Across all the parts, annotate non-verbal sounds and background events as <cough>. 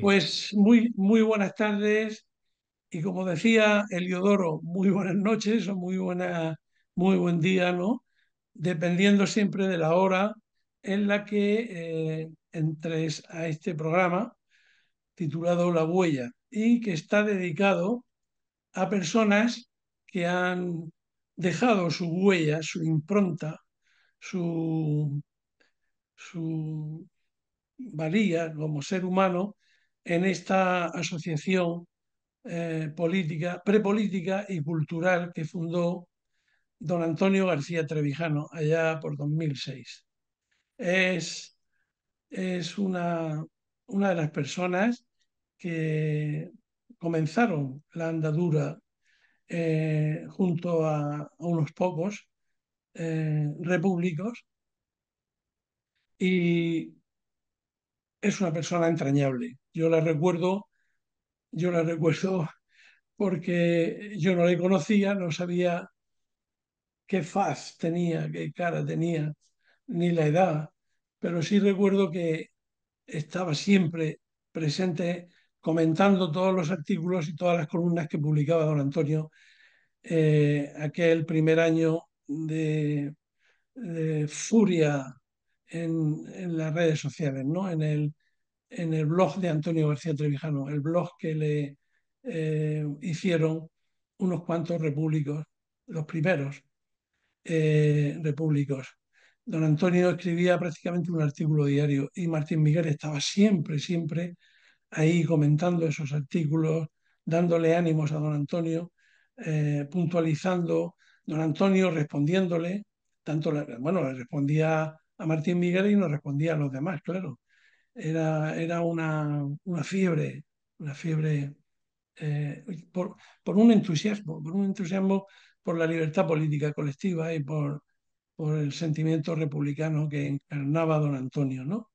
Pues muy, muy buenas tardes y como decía Eliodoro, muy buenas noches o muy, buena, muy buen día, ¿no? Dependiendo siempre de la hora en la que eh, entres a este programa titulado La huella y que está dedicado a personas que han dejado su huella, su impronta, su, su valía como ser humano en esta asociación eh, política, prepolítica y cultural que fundó don Antonio García Trevijano allá por 2006. Es, es una, una de las personas que comenzaron la andadura eh, junto a, unos pocos eh, repúblicos y es una persona entrañable. Yo la recuerdo, yo la recuerdo <laughs> porque yo no le conocía, no sabía qué faz tenía, qué cara tenía, ni la edad, pero sí recuerdo que estaba siempre presente comentando todos los artículos y todas las columnas que publicaba don Antonio eh, aquel primer año de, furia en, en, las redes sociales, ¿no? en el en el blog de Antonio García Trevijano, el blog que le eh, hicieron unos cuantos repúblicos, los primeros eh, repúblicos. Don Antonio escribía prácticamente un artículo diario y Martín Miguel estaba siempre, siempre ahí comentando esos artículos, dándole ánimos a don Antonio, eh, puntualizando, don Antonio respondiéndole, tanto, bueno, le respondía a Martín Miguel y nos respondía a los demás, claro era, una, fiebre, una fiebre eh, por, un entusiasmo, por un entusiasmo por la libertad política colectiva y por, el sentimiento republicano que encarnaba don Antonio, ¿no?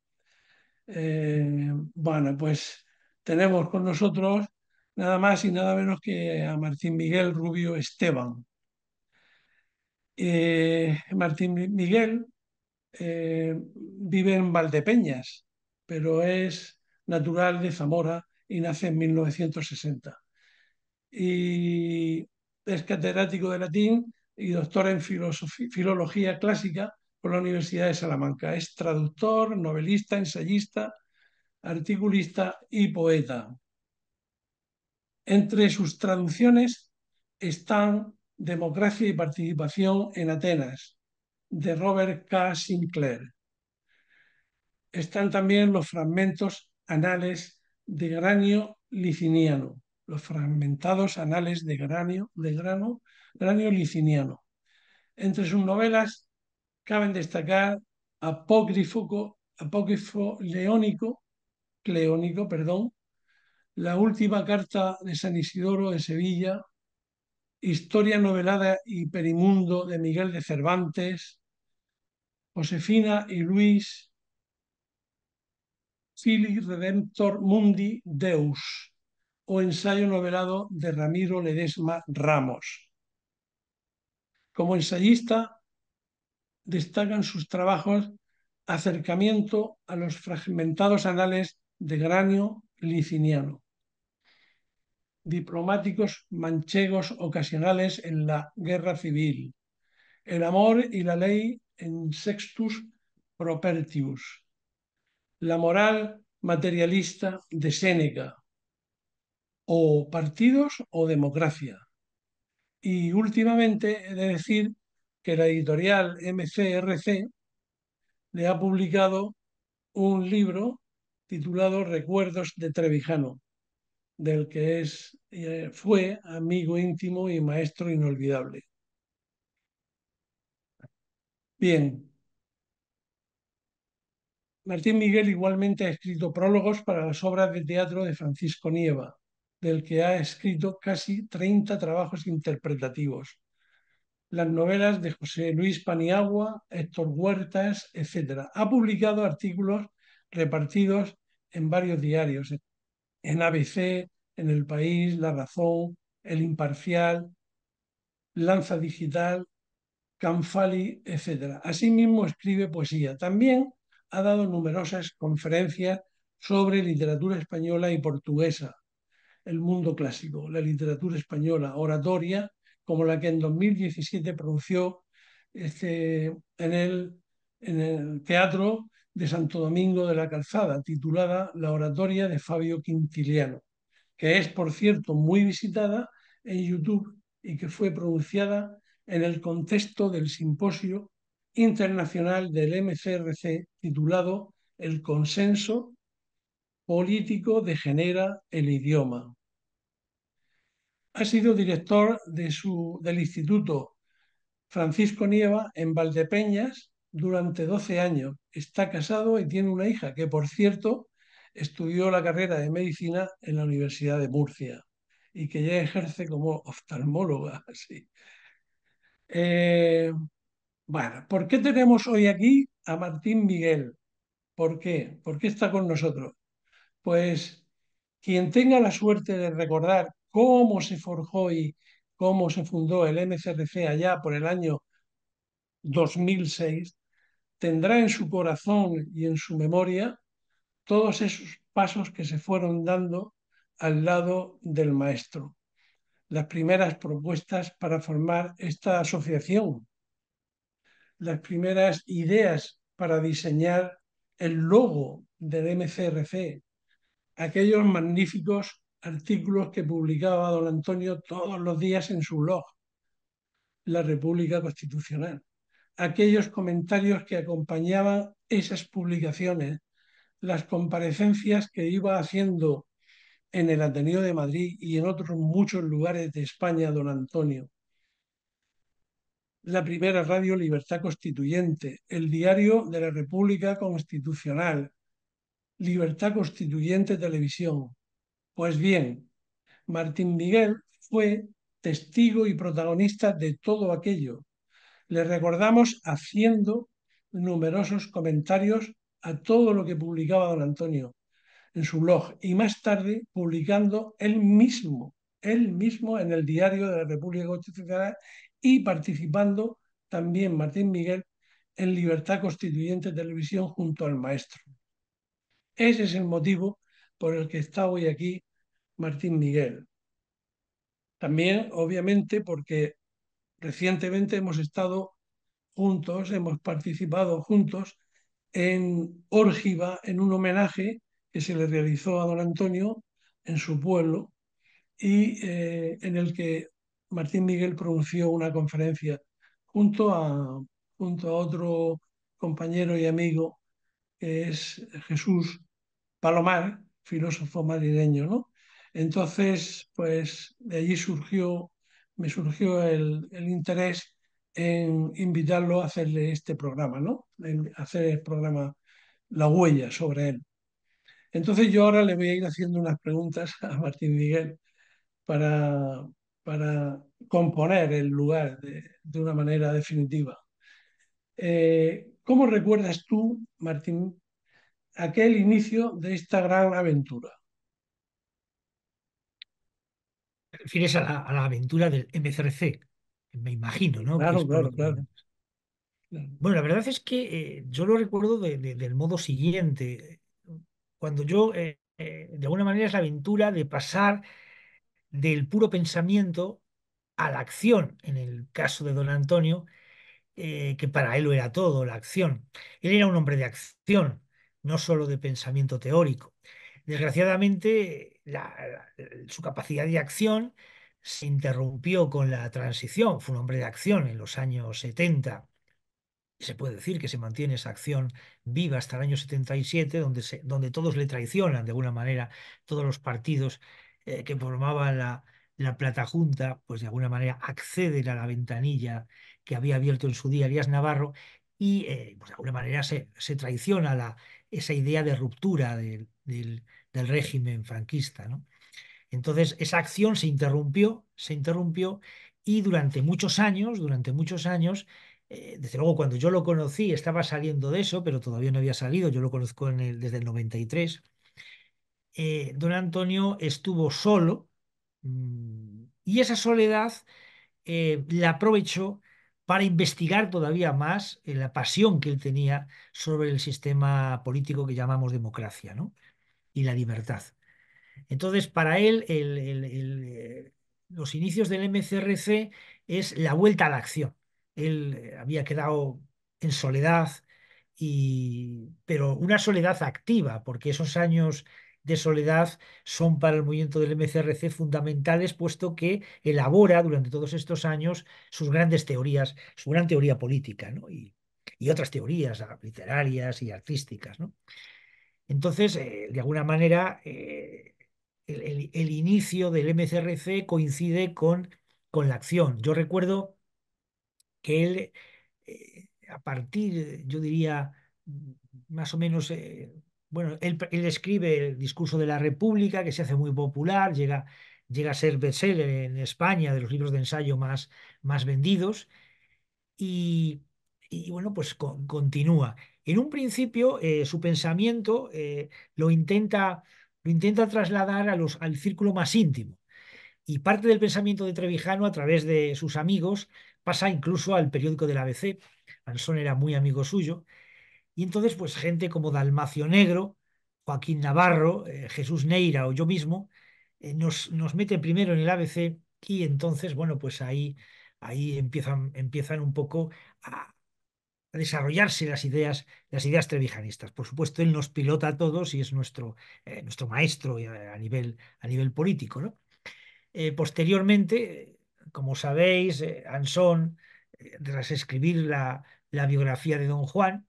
Eh, bueno, pues tenemos con nosotros nada más y nada menos que a Martín Miguel Rubio Esteban. Eh, Martín Miguel vive en Valdepeñas, pero es natural de Zamora y nace en 1960. Y es catedrático de latín y doctor en filología clásica por la Universidad de Salamanca. Es traductor, novelista, ensayista, articulista y poeta. Entre sus traducciones están Democracia y Participación en Atenas, de Robert K. Sinclair, están también los fragmentos anales de granio liciniano, los fragmentados anales de granio, de grano, liciniano. Entre sus novelas caben destacar Apócrifo, Apócrifo Leónico, Cleónico, perdón, La última carta de San Isidoro de Sevilla, Historia novelada y perimundo de Miguel de Cervantes, Josefina y Luis, Fili Redemptor Mundi Deus o ensayo novelado de Ramiro Ledesma Ramos. Como ensayista destacan sus trabajos Acercamiento a los fragmentados anales de Granio Liciniano, Diplomáticos manchegos ocasionales en la Guerra Civil, El amor y la ley en Sextus Propertius, la moral materialista de Séneca, o partidos o democracia. Y últimamente he de decir que la editorial MCRC le ha publicado un libro titulado Recuerdos de Trevijano, del que es, eh, fue amigo íntimo y maestro inolvidable. Bien, Martín Miguel igualmente ha escrito prólogos para las obras de teatro de Francisco Nieva, del que ha escrito casi 30 trabajos interpretativos. Las novelas de José Luis Paniagua, Héctor Huertas, etc. Ha publicado artículos repartidos en varios diarios, en ABC, en El País, La Razón, El Imparcial, Lanza Digital, Canfali, etc. Asimismo escribe poesía. También ha dado numerosas conferencias sobre literatura española y portuguesa, el mundo clásico, la literatura española, oratoria, como la que en 2017 pronunció este, en, el, en el Teatro de Santo Domingo de la Calzada, titulada La oratoria de Fabio Quintiliano, que es, por cierto, muy visitada en YouTube y que fue pronunciada en el contexto del simposio internacional del MCRC titulado El consenso político degenera el idioma. Ha sido director de su, del Instituto Francisco Nieva en Valdepeñas durante 12 años. Está casado y tiene una hija que, por cierto, estudió la carrera de medicina en la Universidad de Murcia y que ya ejerce como oftalmóloga. <laughs> Sí. Eh, bueno, ¿por qué tenemos hoy aquí a Martín Miguel? ¿Por qué? ¿Por qué está con nosotros? Pues quien tenga la suerte de recordar cómo se forjó y cómo se fundó el MCRC allá por el año 2006, tendrá en su corazón y en su memoria todos esos pasos que se fueron dando al lado del maestro. Las primeras propuestas para formar esta asociación las primeras ideas para diseñar el logo del MCRC, aquellos magníficos artículos que publicaba don Antonio todos los días en su blog, La República Constitucional, aquellos comentarios que acompañaban esas publicaciones, las comparecencias que iba haciendo en el Ateneo de Madrid y en otros muchos lugares de España don Antonio, la primera radio Libertad Constituyente, el diario de la República Constitucional, Libertad Constituyente Televisión. Pues bien, Martín Miguel fue testigo y protagonista de todo aquello. Le recordamos haciendo numerosos comentarios a todo lo que publicaba don Antonio en su blog y más tarde publicando él mismo, él mismo en el diario de la República Constitucional y participando también Martín Miguel en Libertad Constituyente Televisión junto al maestro. Ese es el motivo por el que está hoy aquí Martín Miguel. También, obviamente, porque recientemente hemos estado juntos, hemos participado juntos en Órgiva, en un homenaje que se le realizó a don Antonio en su pueblo y eh, en el que Martín Miguel pronunció una conferencia junto a, junto a otro compañero y amigo, que es Jesús Palomar, filósofo madrileño, ¿no? Entonces, pues de allí surgió, me surgió el, interés en invitarlo a hacerle este programa, ¿no? hacer el programa La huella sobre él. Entonces yo ahora le voy a ir haciendo unas preguntas a Martín Miguel para, para componer el lugar de, una manera definitiva. Eh, ¿Cómo recuerdas tú, Martín, aquel inicio de esta gran aventura? Te refieres a la, aventura del MCRC, me imagino, ¿no? Claro, claro, claro. Bueno, la verdad es que eh, yo lo recuerdo del modo siguiente. Cuando yo, eh, de alguna manera, es la aventura de pasar del puro pensamiento a la acción, en el caso de don Antonio, eh, que para él lo era todo, la acción. Él era un hombre de acción, no solo de pensamiento teórico. Desgraciadamente, su capacidad de acción se interrumpió con la transición, fue un hombre de acción en los años 70. Se puede decir que se mantiene esa acción viva hasta el año 77, donde, donde todos le traicionan de alguna manera, todos los partidos eh, que formaba la, la plata junta, pues de alguna manera acceden a la ventanilla que había abierto en su día Elías Navarro y eh, pues de alguna manera se, traiciona la, esa idea de ruptura del, régimen franquista. Entonces esa acción se interrumpió, se interrumpió y durante muchos años, durante muchos años, eh, desde luego cuando yo lo conocí estaba saliendo de eso, pero todavía no había salido, yo lo conozco en desde el 93 eh, don Antonio estuvo solo mm, y esa soledad eh, la aprovechó para investigar todavía más eh, la pasión que él tenía sobre el sistema político que llamamos democracia y la libertad. Entonces, para él, los inicios del MCRC es la vuelta a la acción. Él había quedado en soledad, pero una soledad activa, porque esos años de soledad son para el movimiento del MCRC fundamentales, puesto que elabora durante todos estos años sus grandes teorías, su gran teoría política y, otras teorías ah, literarias y artísticas. ¿no? Entonces, eh, de alguna manera, eh, el, inicio del MCRC coincide con, con la acción. Yo recuerdo que él, eh, a partir, yo diría, mm, más o menos bueno, él, escribe el discurso de la República, que se hace muy popular, llega, a ser bestseller en España, de los libros de ensayo más, vendidos, y, bueno, pues continúa. En un principio, eh, su pensamiento eh, lo, intenta, lo intenta trasladar a los, al círculo más íntimo, y parte del pensamiento de Trevijano a través de sus amigos pasa incluso al periódico del ABC. Anson era muy amigo suyo, y entonces, pues gente como Dalmacio Negro, Joaquín Navarro, eh, Jesús Neira o yo mismo, eh, nos, nos mete primero en el ABC y entonces, bueno, pues ahí, ahí empiezan, empiezan un poco a, desarrollarse las ideas, las ideas trevijanistas. Por supuesto, él nos pilota a todos y es nuestro, eh, nuestro maestro a, nivel, a nivel político. ¿no? posteriormente, como sabéis, Anson, tras escribir la, la, biografía de Don Juan,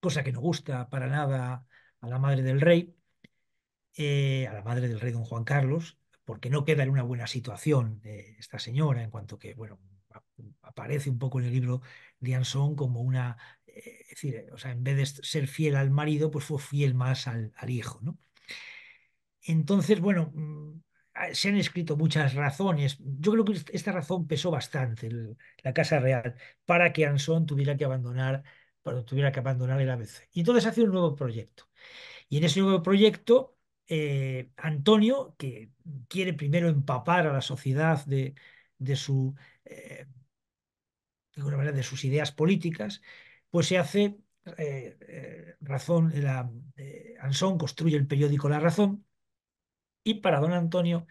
cosa que no gusta para nada a la madre del rey, eh, a la madre del rey don Juan Carlos, porque no queda en una buena situación esta señora, en cuanto que, bueno, aparece un poco en el libro de Anson como una, eh, es decir, o sea, en vez de ser fiel al marido, pues fue fiel más al, hijo, ¿no? Entonces, bueno, mm, se han escrito muchas razones. Yo creo que esta razón pesó bastante, la Casa Real, para que Anson tuviera que abandonar cuando tuviera que abandonar el ABC. Y entonces hace un nuevo proyecto. Y en ese nuevo proyecto, eh, Antonio, que quiere primero empapar a la sociedad de, su, eh, sus ideas políticas, pues se hace eh, razón, la, construye el periódico La Razón y para don Antonio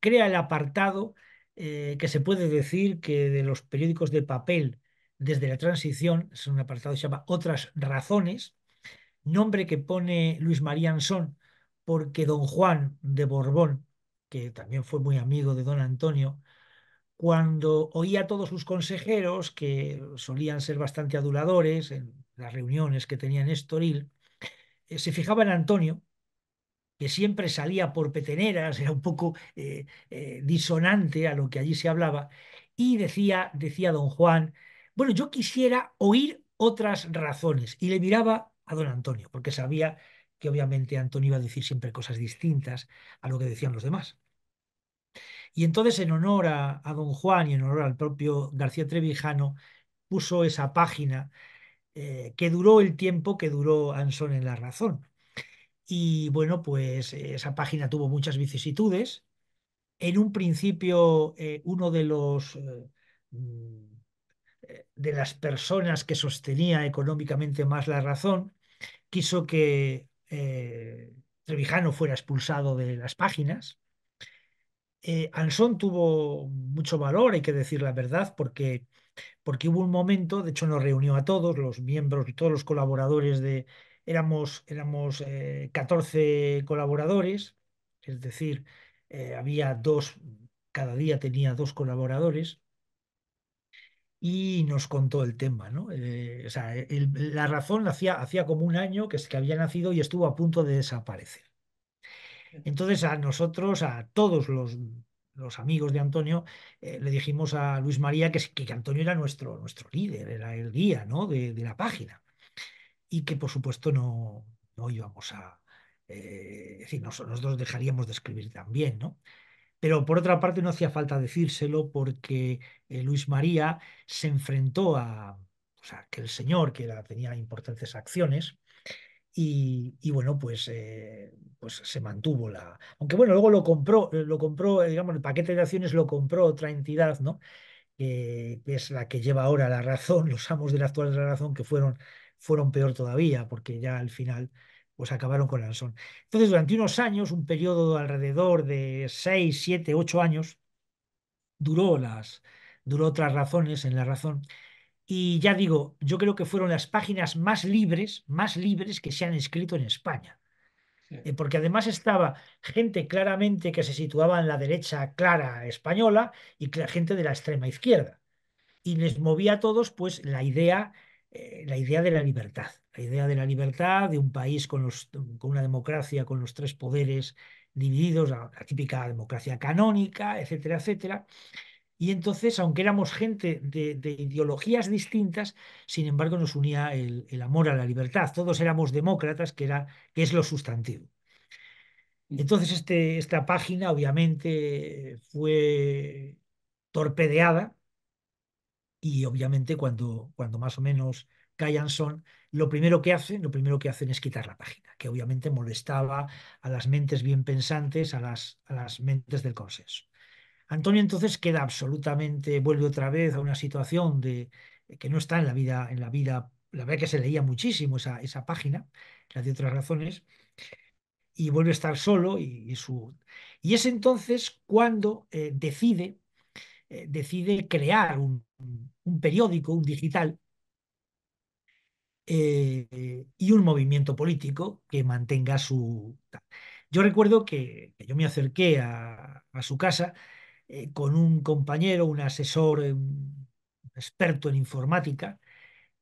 crea el apartado que se puede decir que de los periódicos de papel desde la transición, es un apartado que se llama Otras razones, nombre que pone Luis María Anson, porque don Juan de Borbón, que también fue muy amigo de don Antonio, cuando oía a todos sus consejeros, que solían ser bastante aduladores en las reuniones que tenían en Estoril, eh, se fijaba en Antonio, que siempre salía por peteneras, era un poco eh, eh, disonante a lo que allí se hablaba, y decía, decía don Juan, bueno, yo quisiera oír otras razones. Y le miraba a don Antonio, porque sabía que obviamente Antonio iba a decir siempre cosas distintas a lo que decían los demás. Y entonces, en honor a, don Juan y en honor al propio García Trevijano, puso esa página eh, que duró el tiempo que duró Anson en La Razón. Y bueno, pues eh, esa página tuvo muchas vicisitudes. En un principio, eh, uno de los mm, de las personas que sostenía económicamente más la razón, quiso que eh, Trevijano fuera expulsado de las páginas. Eh, Anson tuvo mucho valor, hay que decir la verdad, porque, porque hubo un momento, de hecho nos reunió a todos, los miembros y todos los colaboradores de... Éramos, éramos 14 eh, colaboradores, es decir, eh, había dos, cada día tenía dos colaboradores, y nos contó el tema, ¿no? Eh, o sea, la razón hacía, hacía como un año que, que había nacido y estuvo a punto de desaparecer. Entonces a nosotros, a todos los, amigos de Antonio, eh, le dijimos a Luis María que, que Antonio era nuestro, nuestro líder, era el guía ¿no? de, la página. Y que por supuesto no, íbamos a... Eh, es decir, nosotros dejaríamos de escribir también, ¿no? Pero por otra parte no hacía falta decírselo porque eh, Luis María se enfrentó a, o sea, que el señor, que tenía importantes acciones, y, bueno, pues, eh, pues se mantuvo la. Aunque bueno, luego lo compró, eh, lo compró, digamos, el paquete de acciones lo compró otra entidad, ¿no? que es la que lleva ahora la razón, <laughs> los amos de la actual razón, que fueron, fueron peor todavía, porque ya al final pues acabaron con razón. Entonces, durante unos años, un periodo alrededor de 6, 7, 8 años, duró, las, duró otras razones en la razón. Y ya digo, yo creo que fueron las páginas más libres, más libres que se han escrito en España. Eh, porque además estaba gente claramente que se situaba en la derecha clara española y gente de la extrema izquierda. Y les movía a todos pues la idea, eh, la idea de la libertad idea de la libertad, de un país con, una democracia, con los tres poderes divididos, la, típica democracia canónica, etcétera, etcétera. Y entonces, aunque éramos gente de, ideologías distintas, sin embargo nos unía el, amor a la libertad. Todos éramos demócratas, que, era, que es lo sustantivo. Mm. Entonces, este, esta página obviamente fue torpedeada y obviamente cuando, cuando más o menos son, lo primero que hacen, lo primero que hacen es quitar la página, que obviamente molestaba a las mentes bien pensantes, a las, a las mentes del consenso. Antonio entonces queda absolutamente, vuelve otra vez a una situación de eh, que no está en la vida, en la vida, la verdad que se leía muchísimo esa, esa página, la de otras razones, y vuelve a estar solo y, su y es entonces cuando eh, decide eh, decide crear un, periódico, un digital eh, y un movimiento político que mantenga su... Yo recuerdo que, yo me acerqué a, su casa eh, con un compañero, un asesor, eh, experto en informática,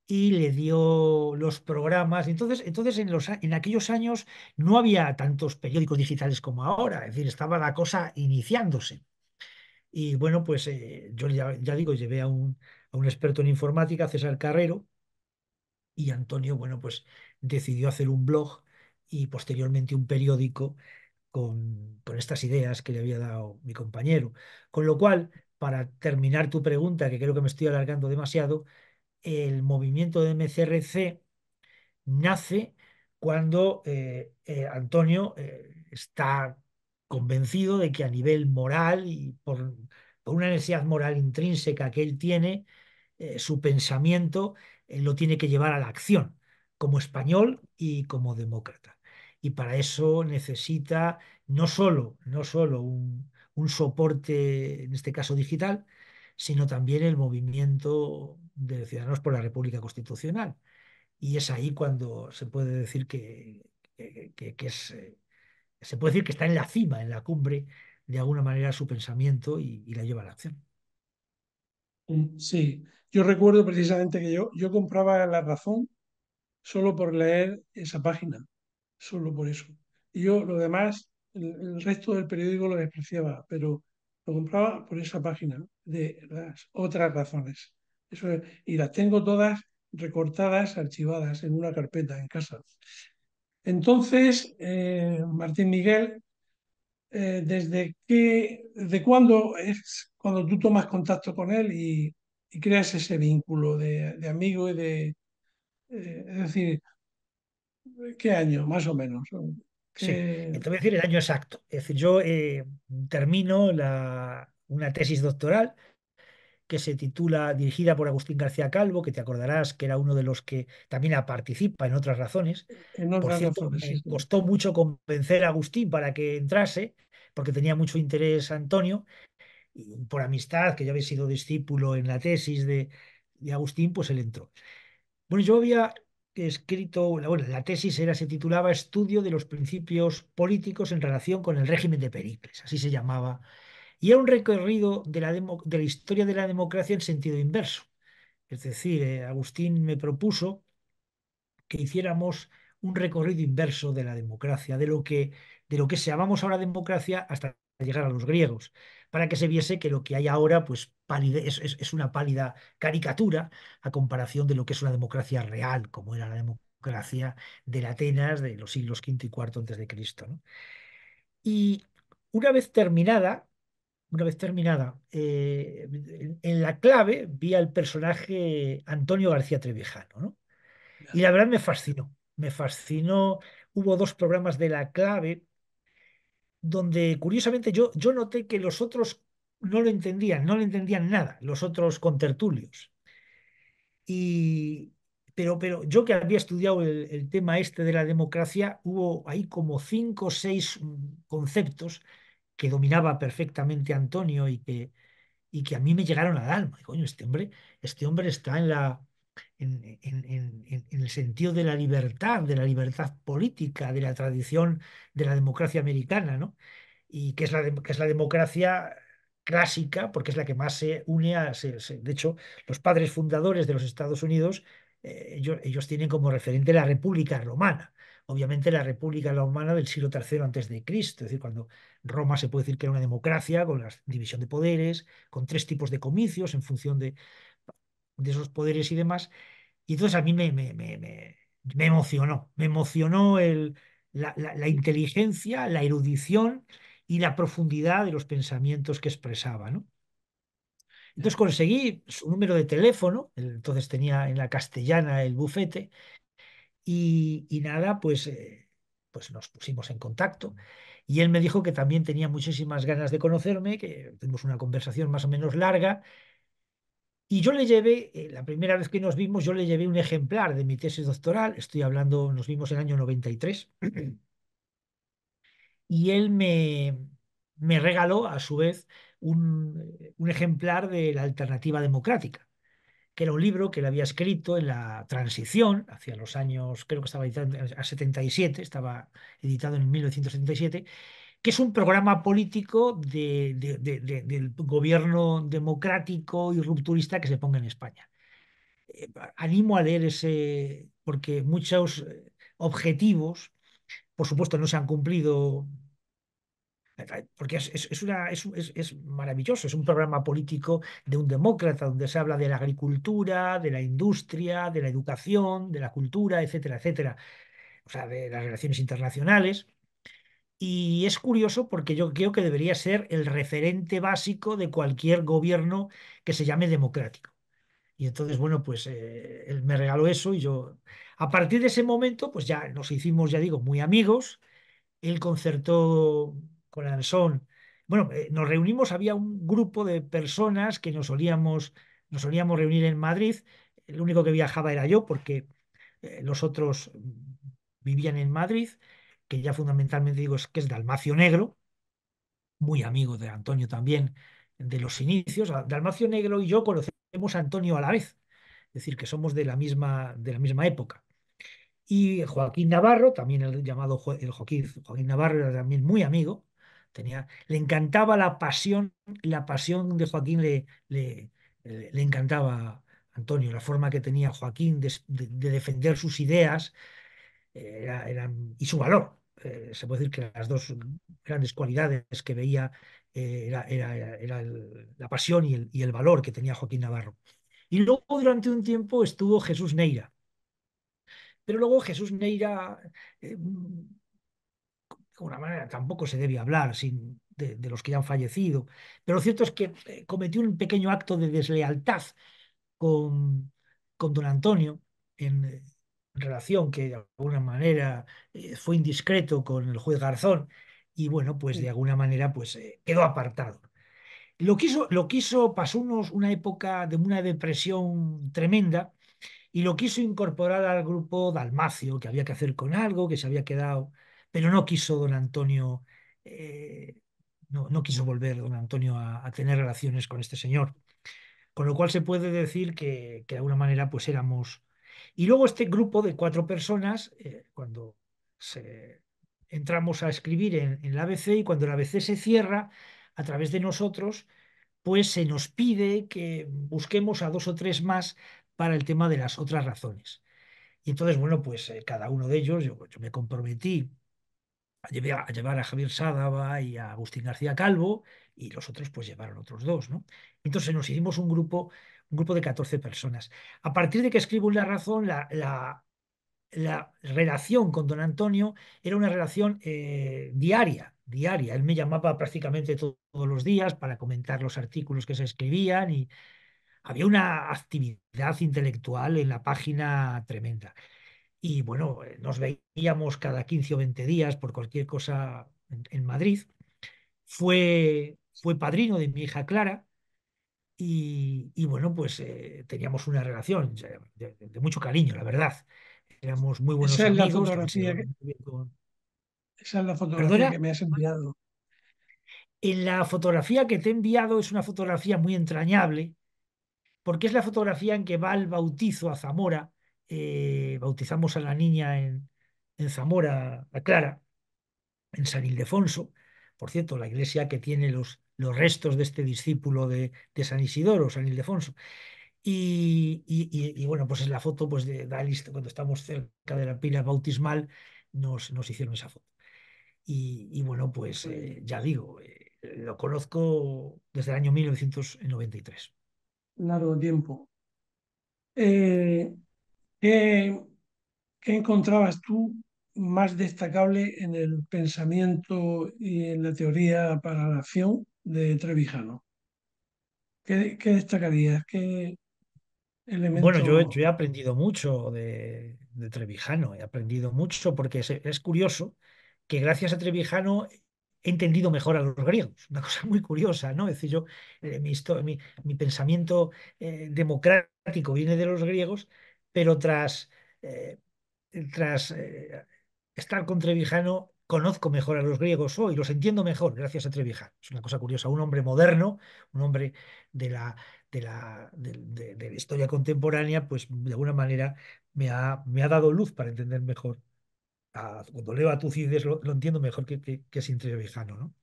y le dio los programas. Entonces, entonces en, los, en aquellos años no había tantos periódicos digitales como ahora, es decir, estaba la cosa iniciándose. Y bueno, pues yo ya, digo, llevé a un experto en informática, César Carrero, y Antonio, bueno, pues decidió hacer un blog y posteriormente un periódico con, estas ideas que le había dado mi compañero. Con lo cual, para terminar tu pregunta, que creo que me estoy alargando demasiado, el movimiento de MCRC nace cuando eh, eh, Antonio eh, está convencido de que a nivel moral y por, por una necesidad moral intrínseca que él tiene, su pensamiento lo tiene que llevar a la acción, como español y como demócrata. Y para eso necesita no solo, no solo un, soporte, en este caso digital, sino también el movimiento de Ciudadanos por la República Constitucional. Y es ahí cuando se puede decir que, es, eh, se puede decir que está en la cima, en la cumbre, de alguna manera su pensamiento y la lleva a la acción. Mm, sí, yo recuerdo precisamente que yo, yo compraba La Razón solo por leer esa página, solo por eso. Y yo lo demás, el, resto del periódico lo despreciaba, pero lo compraba por esa página de las otras razones. Eso y las tengo todas recortadas, archivadas en una carpeta en casa. Entonces, eh, Martín Miguel eh, desde qué, de cuándo es cuando tú tomas contacto con él y, creas ese vínculo de, amigo y de, eh, es decir, ¿qué año más o menos? Sí, te voy a decir el año exacto. Es decir, yo eh, termino la, una tesis doctoral que se titula, dirigida por Agustín García Calvo, que te acordarás que era uno de los que también participa en otras razones. por cierto, costó mucho convencer a Agustín para que entrase, porque tenía mucho interés Antonio, por amistad, que ya había sido discípulo en la tesis de, Agustín, pues él entró. Bueno, yo había escrito, bueno, la tesis era, se titulaba Estudio de los principios políticos en relación con el régimen de Pericles, así se llamaba, y era un recorrido de la, de la historia de la democracia en sentido inverso. Es decir, eh, Agustín me propuso que hiciéramos un recorrido inverso de la democracia, de lo que, de lo que se llamamos ahora democracia hasta llegar a los griegos, para que se viese que lo que hay ahora pues, es, una pálida caricatura a comparación de lo que es una democracia real, como era la democracia de Atenas de los siglos V y IV antes de Cristo. Y una vez terminada, una vez terminada, eh, en la clave vi al personaje Antonio García Trevijano, ¿no? Y la verdad me fascinó me fascinó. Hubo dos programas de La Clave, donde curiosamente yo, yo noté que los otros no lo entendían, no le entendían nada, los otros contertulios. Y, pero, pero yo que había estudiado el, tema este de la democracia, hubo ahí como cinco o seis mm, conceptos que dominaba perfectamente Antonio y que, y que a mí me llegaron al alma. coño, este hombre, este hombre está en la, e, en, el sentido de la libertad, de la libertad política, de la tradición de la democracia americana, ¿no? Y que es la, que es la democracia clásica, porque es la que más se une a... de hecho, los padres fundadores de los Estados Unidos, eh, ellos, tienen como referente la República Romana obviamente la República Romana del siglo III antes de Cristo, es decir, cuando Roma se puede decir que era una democracia con la división de poderes, con tres tipos de comicios en función de de esos poderes y demás. Y entonces a mí me, me, me, me emocionó, me emocionó el, la, inteligencia, la erudición y la profundidad de los pensamientos que expresaba. Entonces conseguí su número de teléfono, entonces tenía en la castellana el bufete, y, nada, pues, eh, pues nos pusimos en contacto. Y él me dijo que también tenía muchísimas ganas de conocerme, que tuvimos una conversación más o menos larga, y yo le llevé, eh, la primera vez que nos vimos, yo le llevé un ejemplar de mi tesis doctoral, estoy hablando, nos vimos en el año 93, <clears throat> y él me, me regaló a su vez eh, un, ejemplar de La Alternativa Democrática, que era un libro que él había escrito en la transición, hacia los años, creo que estaba editado a 77, estaba editado en 1977, que es un programa político del gobierno democrático y rupturista que se ponga en España. Eh, animo a leer ese, porque muchos eh, objetivos, por supuesto, no se han cumplido, porque es, maravilloso, es un programa político de un demócrata, donde se habla de la agricultura, de la industria, de la educación, de la cultura, etcétera, etcétera, o sea, de las relaciones internacionales y es curioso porque yo creo que debería ser el referente básico de cualquier gobierno que se llame democrático. Y entonces, bueno, pues eh, él me regaló eso y yo, a partir de ese momento, pues ya nos hicimos, ya digo, muy amigos. Él concertó con Anson. Bueno, eh, nos reunimos, había un grupo de personas que nos solíamos, nos solíamos reunir en Madrid. El único que viajaba era yo porque eh, los otros mm, vivían en Madrid que ya fundamentalmente digo es que es Dalmacio Negro, muy amigo de Antonio también de los inicios. Dalmacio Negro y yo conocemos a Antonio a la vez, es decir, que somos de la misma, de la misma época. Y Joaquín Navarro, también el llamado el Joaquín, Joaquín Navarro era también muy amigo, tenía, le encantaba la pasión, la pasión de Joaquín le, le, le encantaba Antonio, la forma que tenía Joaquín de defender sus ideas, y su valor. Eh, se puede decir que las dos grandes cualidades que veía eh, era, la pasión y el, valor que tenía Joaquín Navarro. Y luego durante un tiempo estuvo Jesús Neira. Pero luego Jesús Neira, eh, de una manera, tampoco se debe hablar sin, de, los que ya han fallecido, pero lo cierto es que cometió un pequeño acto de deslealtad con, con don Antonio en, relación que de alguna manera eh, fue indiscreto con el juez Garzón y bueno, pues de alguna manera pues eh, quedó apartado. Lo quiso, lo quiso, pasó unos, una época de una depresión tremenda y lo quiso incorporar al grupo Dalmacio, que había que hacer con algo, que se había quedado, pero no quiso don Antonio, eh, no, quiso volver don Antonio a, a, tener relaciones con este señor. Con lo cual se puede decir que, que de alguna manera pues éramos y luego este grupo de cuatro personas, eh, cuando entramos a escribir en, la ABC y cuando la ABC se cierra, a través de nosotros, pues se nos pide que busquemos a dos o tres más para el tema de las otras razones. Y entonces, bueno, pues eh, cada uno de ellos, yo, me comprometí a llevar, a llevar a Javier Sádava y a Agustín García Calvo, y los otros pues llevaron otros dos, ¿no? Entonces nos hicimos un grupo un grupo de 14 personas. A partir de que escribo La Razón, la, relación con don Antonio era una relación eh, diaria, diaria. Él me llamaba prácticamente todos los días para comentar los artículos que se escribían y había una actividad intelectual en la página tremenda. Y bueno, eh, nos veíamos cada 15 o 20 días por cualquier cosa en, en Madrid. Fue, fue padrino de mi hija Clara y, bueno, pues eh, teníamos una relación de, mucho cariño, la verdad. Éramos muy buenos amigos. Es Esa es la fotografía que me has enviado. En la fotografía que te he enviado es una fotografía muy entrañable, porque es la fotografía en que va el bautizo a Zamora. Eh, bautizamos a la niña en, en Zamora, a Clara, en San Ildefonso. Por cierto, la iglesia que tiene los, los restos de este discípulo de, San Isidoro, San Ildefonso. Y, bueno, pues es la foto pues de Dalí cuando estamos cerca de la pila bautismal, nos, hicieron esa foto. Y, bueno, pues eh, ya digo, eh, lo conozco desde el año 1993. Largo tiempo. Eh, ¿Qué encontrabas tú más destacable en el pensamiento y en la teoría para la acción de Trevijano? ¿Qué, qué destacarías? Bueno, yo, he aprendido mucho de, de, Trevijano, he aprendido mucho porque es, curioso que gracias a Trevijano he entendido mejor a los griegos. Una cosa muy curiosa, ¿no? Es decir, yo, eh, mi, pensamiento eh, democrático viene de los griegos, pero tras, eh, tras estar con Trevijano conozco mejor a los griegos hoy, los entiendo mejor gracias a Trevijano. Es una cosa curiosa, un hombre moderno, un hombre de la, de la, de, la historia contemporánea, pues de alguna manera me ha, me ha dado luz para entender mejor. cuando leo a Tucides lo, entiendo mejor que, que, que sin Trevijano. ¿no?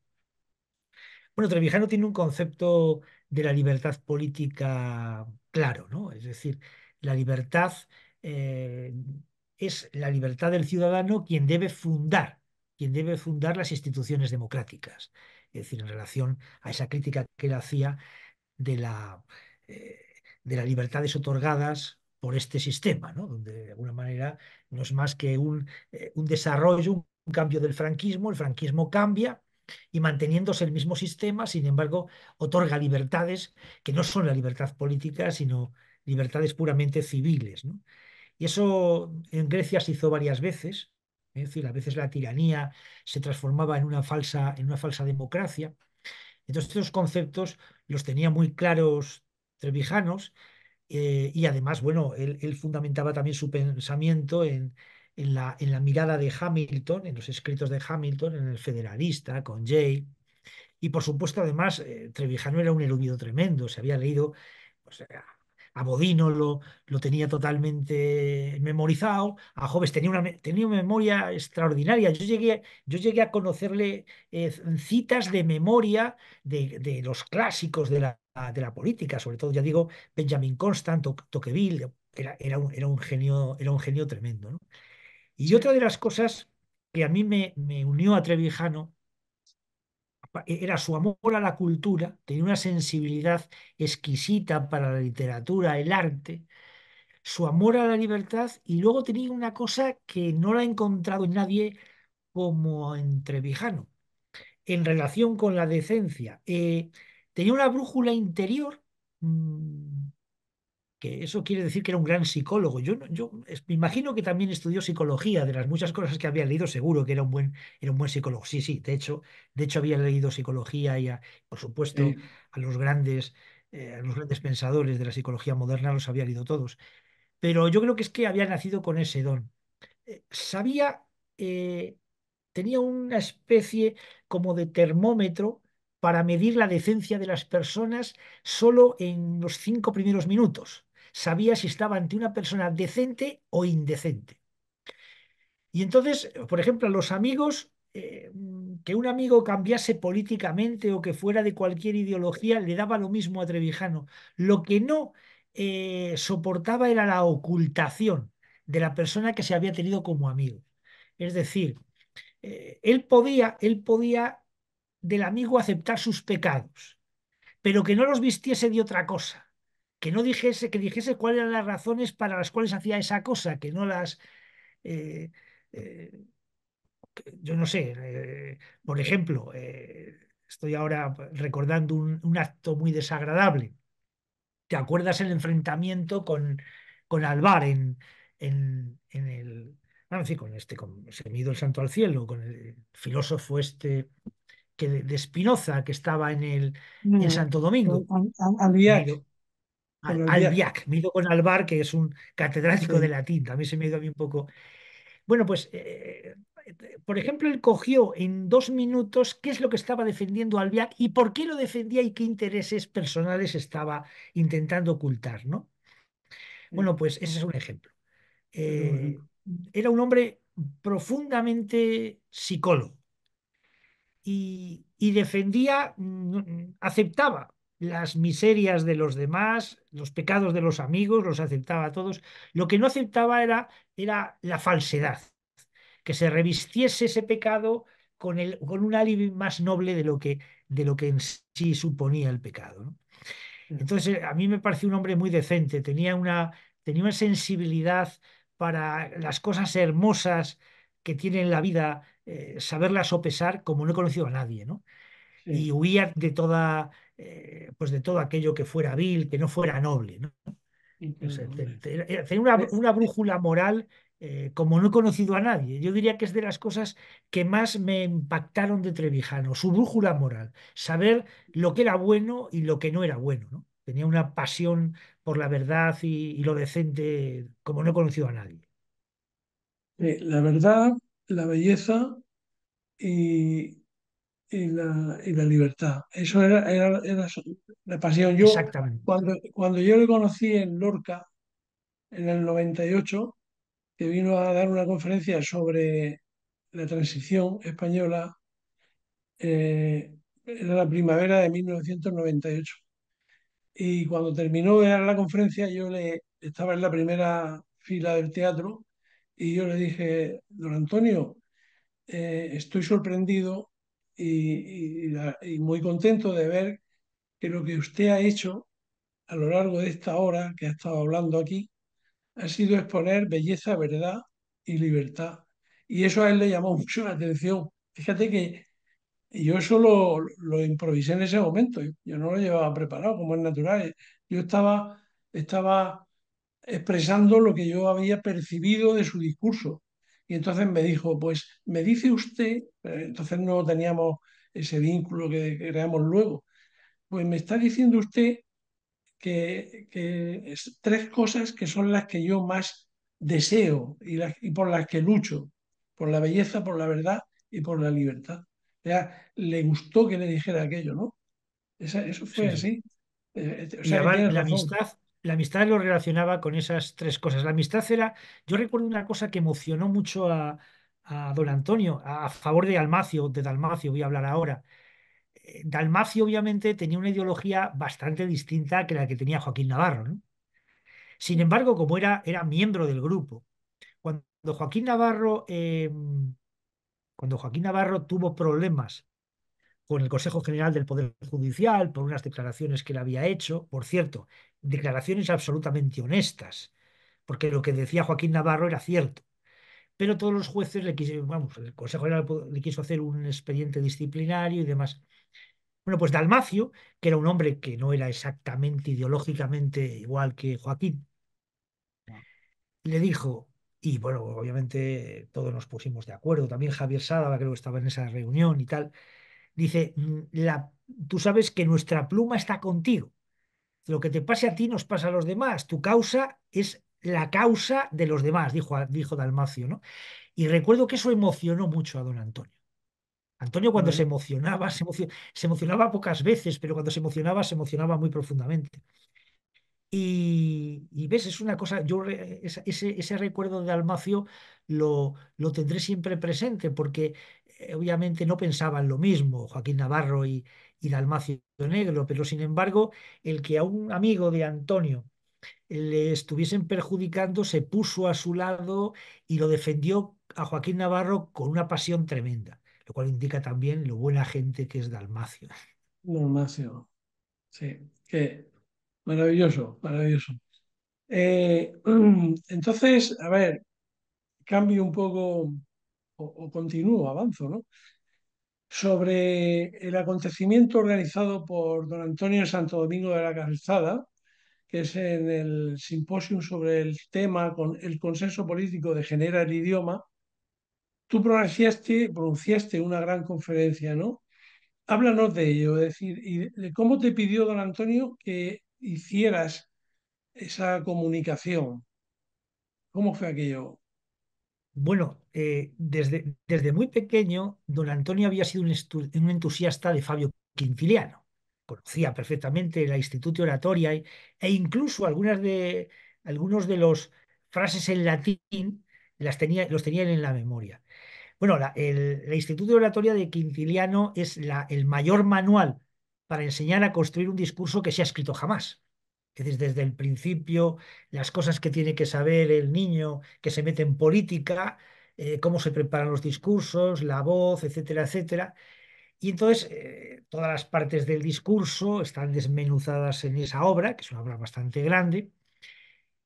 Bueno, Trevijano tiene un concepto de la libertad política claro, ¿no? Es decir, la libertad eh, es la libertad del ciudadano quien debe fundar quien debe fundar las instituciones democráticas. Es decir, en relación a esa crítica que él hacía de, la, eh, de las libertades otorgadas por este sistema, ¿no? donde de alguna manera no es más que eh, un, desarrollo, un, cambio del franquismo, el franquismo cambia y manteniéndose el mismo sistema, sin embargo, otorga libertades que no son la libertad política, sino libertades puramente civiles. Y eso en Grecia se hizo varias veces, es decir, a veces la tiranía se transformaba en una falsa, en una falsa democracia. Entonces, estos conceptos los tenía muy claros Trevijanos eh, y además, bueno, él, fundamentaba también su pensamiento en, la, en la mirada de Hamilton, en los escritos de Hamilton, en el federalista, con Jay. Y por supuesto, además, eh, Trevijano era un erudito tremendo, se había leído pues, a Bodino lo, tenía totalmente memorizado, a Joves tenía una, tenía memoria extraordinaria. Yo llegué, yo llegué a conocerle eh, citas de memoria de, los clásicos de la, de la, política, sobre todo, ya digo, Benjamin Constant, Toqueville, era, era, un, era, un genio, era un genio tremendo. Y otra de las cosas que a mí me, me unió a Trevijano e, era su amor a la cultura, tenía una sensibilidad exquisita para la literatura, el arte, su amor a la libertad y luego tenía una cosa que no la ha encontrado en nadie como en en relación con la decencia. Eh, tenía una brújula interior mm, eso quiere decir que era un gran psicólogo. Yo, me imagino que también estudió psicología, de las muchas cosas que había leído, seguro que era un buen, era un buen psicólogo. Sí, sí, de hecho, de hecho había leído psicología y, por supuesto, a los grandes, eh, a los grandes pensadores de la psicología moderna los había leído todos. Pero yo creo que es que había nacido con ese don. Eh, sabía, eh, tenía una especie como de termómetro para medir la decencia de las personas solo en los cinco primeros minutos sabía si estaba ante una persona decente o indecente. Y entonces, por ejemplo, a los amigos, eh, que un amigo cambiase políticamente o que fuera de cualquier ideología, le daba lo mismo a Trevijano. Lo que no eh, soportaba era la ocultación de la persona que se había tenido como amigo. Es decir, eh, él podía, él podía del amigo aceptar sus pecados, pero que no los vistiese de otra cosa que no dijese, que dijese cuáles eran las razones para las cuales hacía esa cosa, que no las... Eh, eh, yo no sé, eh, por ejemplo, estoy ahora recordando un, acto muy desagradable. ¿Te acuerdas el enfrentamiento con, con Alvar en, en, en el... con este, con Semido el Santo al Cielo, con el filósofo este que de, Espinoza, que estaba en el en mm. Santo Domingo. Al, Albiac. Me he ido con Alvar, que es un catedrático de latín. También se me ha ido a mí un poco. Bueno, pues, eh, eh, por ejemplo, él cogió en dos minutos qué es lo que estaba defendiendo Albiac y por qué lo defendía y qué intereses personales estaba intentando ocultar, ¿no? Bueno, pues ese es un ejemplo. Eh, era un hombre profundamente psicólogo y defendía, mm, aceptaba las miserias de los demás, los pecados de los amigos, los aceptaba a todos. Lo que no aceptaba era, era la falsedad, que se revistiese ese pecado con, el, con un alivio más noble de lo, que, de lo que en sí suponía el pecado. Mm. Entonces, a mí me pareció un hombre muy decente, tenía una, tenía sensibilidad para las cosas hermosas que tiene en la vida, eh, saberlas o sopesar como no he conocido a nadie, ¿no? Y huía de toda eh, pues de todo aquello que fuera vil, que no fuera noble. ¿no? Pues una, brújula moral eh, como no he conocido a nadie. Yo diría que es de las cosas que más me impactaron de Trevijano, su brújula moral, saber lo que era bueno y lo que no era bueno. ¿no? Tenía una pasión por la verdad y, y, lo decente como no he conocido a nadie. la verdad, la belleza y y la, y la libertad. Eso era, era, era, la pasión. Yo, Cuando, cuando yo le conocí en Lorca, en el 98, que vino a dar una conferencia sobre la transición española, eh, era la primavera de 1998. Y cuando terminó de dar la conferencia, yo le estaba en la primera fila del teatro y yo le dije, don Antonio, eh, estoy sorprendido y, muy contento de ver que lo que usted ha hecho a lo largo de esta hora que ha estado hablando aquí ha sido exponer belleza, verdad y libertad. Y eso a él le llamó mucho la atención. Fíjate que yo eso lo, improvisé en ese momento. Yo no lo llevaba preparado, como es natural. Yo estaba, estaba expresando lo que yo había percibido de su discurso. Y entonces me dijo, pues me dice usted, entonces no teníamos ese vínculo que creamos luego, pues me está diciendo usted que, tres cosas que son las que yo más deseo y, por las que lucho, por la belleza, por la verdad y por la libertad. O sea, le gustó que le dijera aquello, ¿no? eso fue así. Eh, eh, la amistad, la amistad lo relacionaba con esas tres cosas. La amistad era, yo recuerdo una cosa que emocionó mucho a, don Antonio, a, favor de Dalmacio, de Dalmacio voy a hablar ahora. Eh, Dalmacio obviamente tenía una ideología bastante distinta que la que tenía Joaquín Navarro. Sin embargo, como era, era miembro del grupo, cuando Joaquín Navarro, em, cuando Joaquín Navarro tuvo problemas con el Consejo General del Poder Judicial por unas declaraciones que le había hecho, por cierto, declaraciones absolutamente honestas, porque lo que decía Joaquín Navarro era cierto. Pero todos los jueces le quisieron vamos, el Consejo General le quiso hacer un expediente disciplinario y demás. Bueno, pues Dalmacio, que era un hombre que no era exactamente ideológicamente igual que Joaquín, le dijo, y bueno, obviamente todos nos pusimos de acuerdo, también Javier Sada, creo que estaba en esa reunión y tal, dice, mm, tú sabes que nuestra pluma está contigo. Lo que te pase a ti nos pasa a los demás. Tu causa es la causa de los demás, dijo, dijo Dalmacio. ¿no? Y recuerdo que eso emocionó mucho a don Antonio. Antonio cuando se emocionaba, se emocionaba, pocas veces, pero cuando se emocionaba, se emocionaba muy profundamente. Y, ves, es una cosa, yo ese, ese recuerdo de Dalmacio lo, lo, tendré siempre presente, porque eh, obviamente no pensaban lo mismo, Joaquín Navarro y, Dalmacio Negro, pero sin embargo, el que a un amigo de Antonio le estuviesen perjudicando, se puso a su lado y lo defendió a Joaquín Navarro con una pasión tremenda, lo cual indica también lo buena gente que es Dalmacio. Dalmacio, sí, qué maravilloso, maravilloso. Eh, <clears throat> entonces, a ver, cambio un poco o, o continúo, avanzo, ¿no? Sobre el acontecimiento organizado por don Antonio Santo Domingo de la Calzada, que es en el simposio sobre el tema con el consenso político de generar el idioma, tú pronunciaste, pronunciaste una gran conferencia, ¿no? Háblanos de ello, es decir, y cómo te pidió don Antonio que hicieras esa comunicación. ¿Cómo fue aquello? Bueno, eh, desde, muy pequeño, don Antonio había sido un, entusiasta de Fabio Quintiliano. Conocía perfectamente la Instituto Oratoria e, e, incluso algunas de, algunos de los frases en latín las tenía, los tenían en la memoria. Bueno, la, el, la Oratoria de Quintiliano es el mayor manual para enseñar a construir un discurso que se ha escrito jamás. Es desde, desde, el principio las cosas que tiene que saber el niño que se mete en política, eh, cómo se preparan los discursos, la voz, etcétera, etcétera. Y entonces eh, todas las partes del discurso están desmenuzadas en esa obra, que es una obra bastante grande.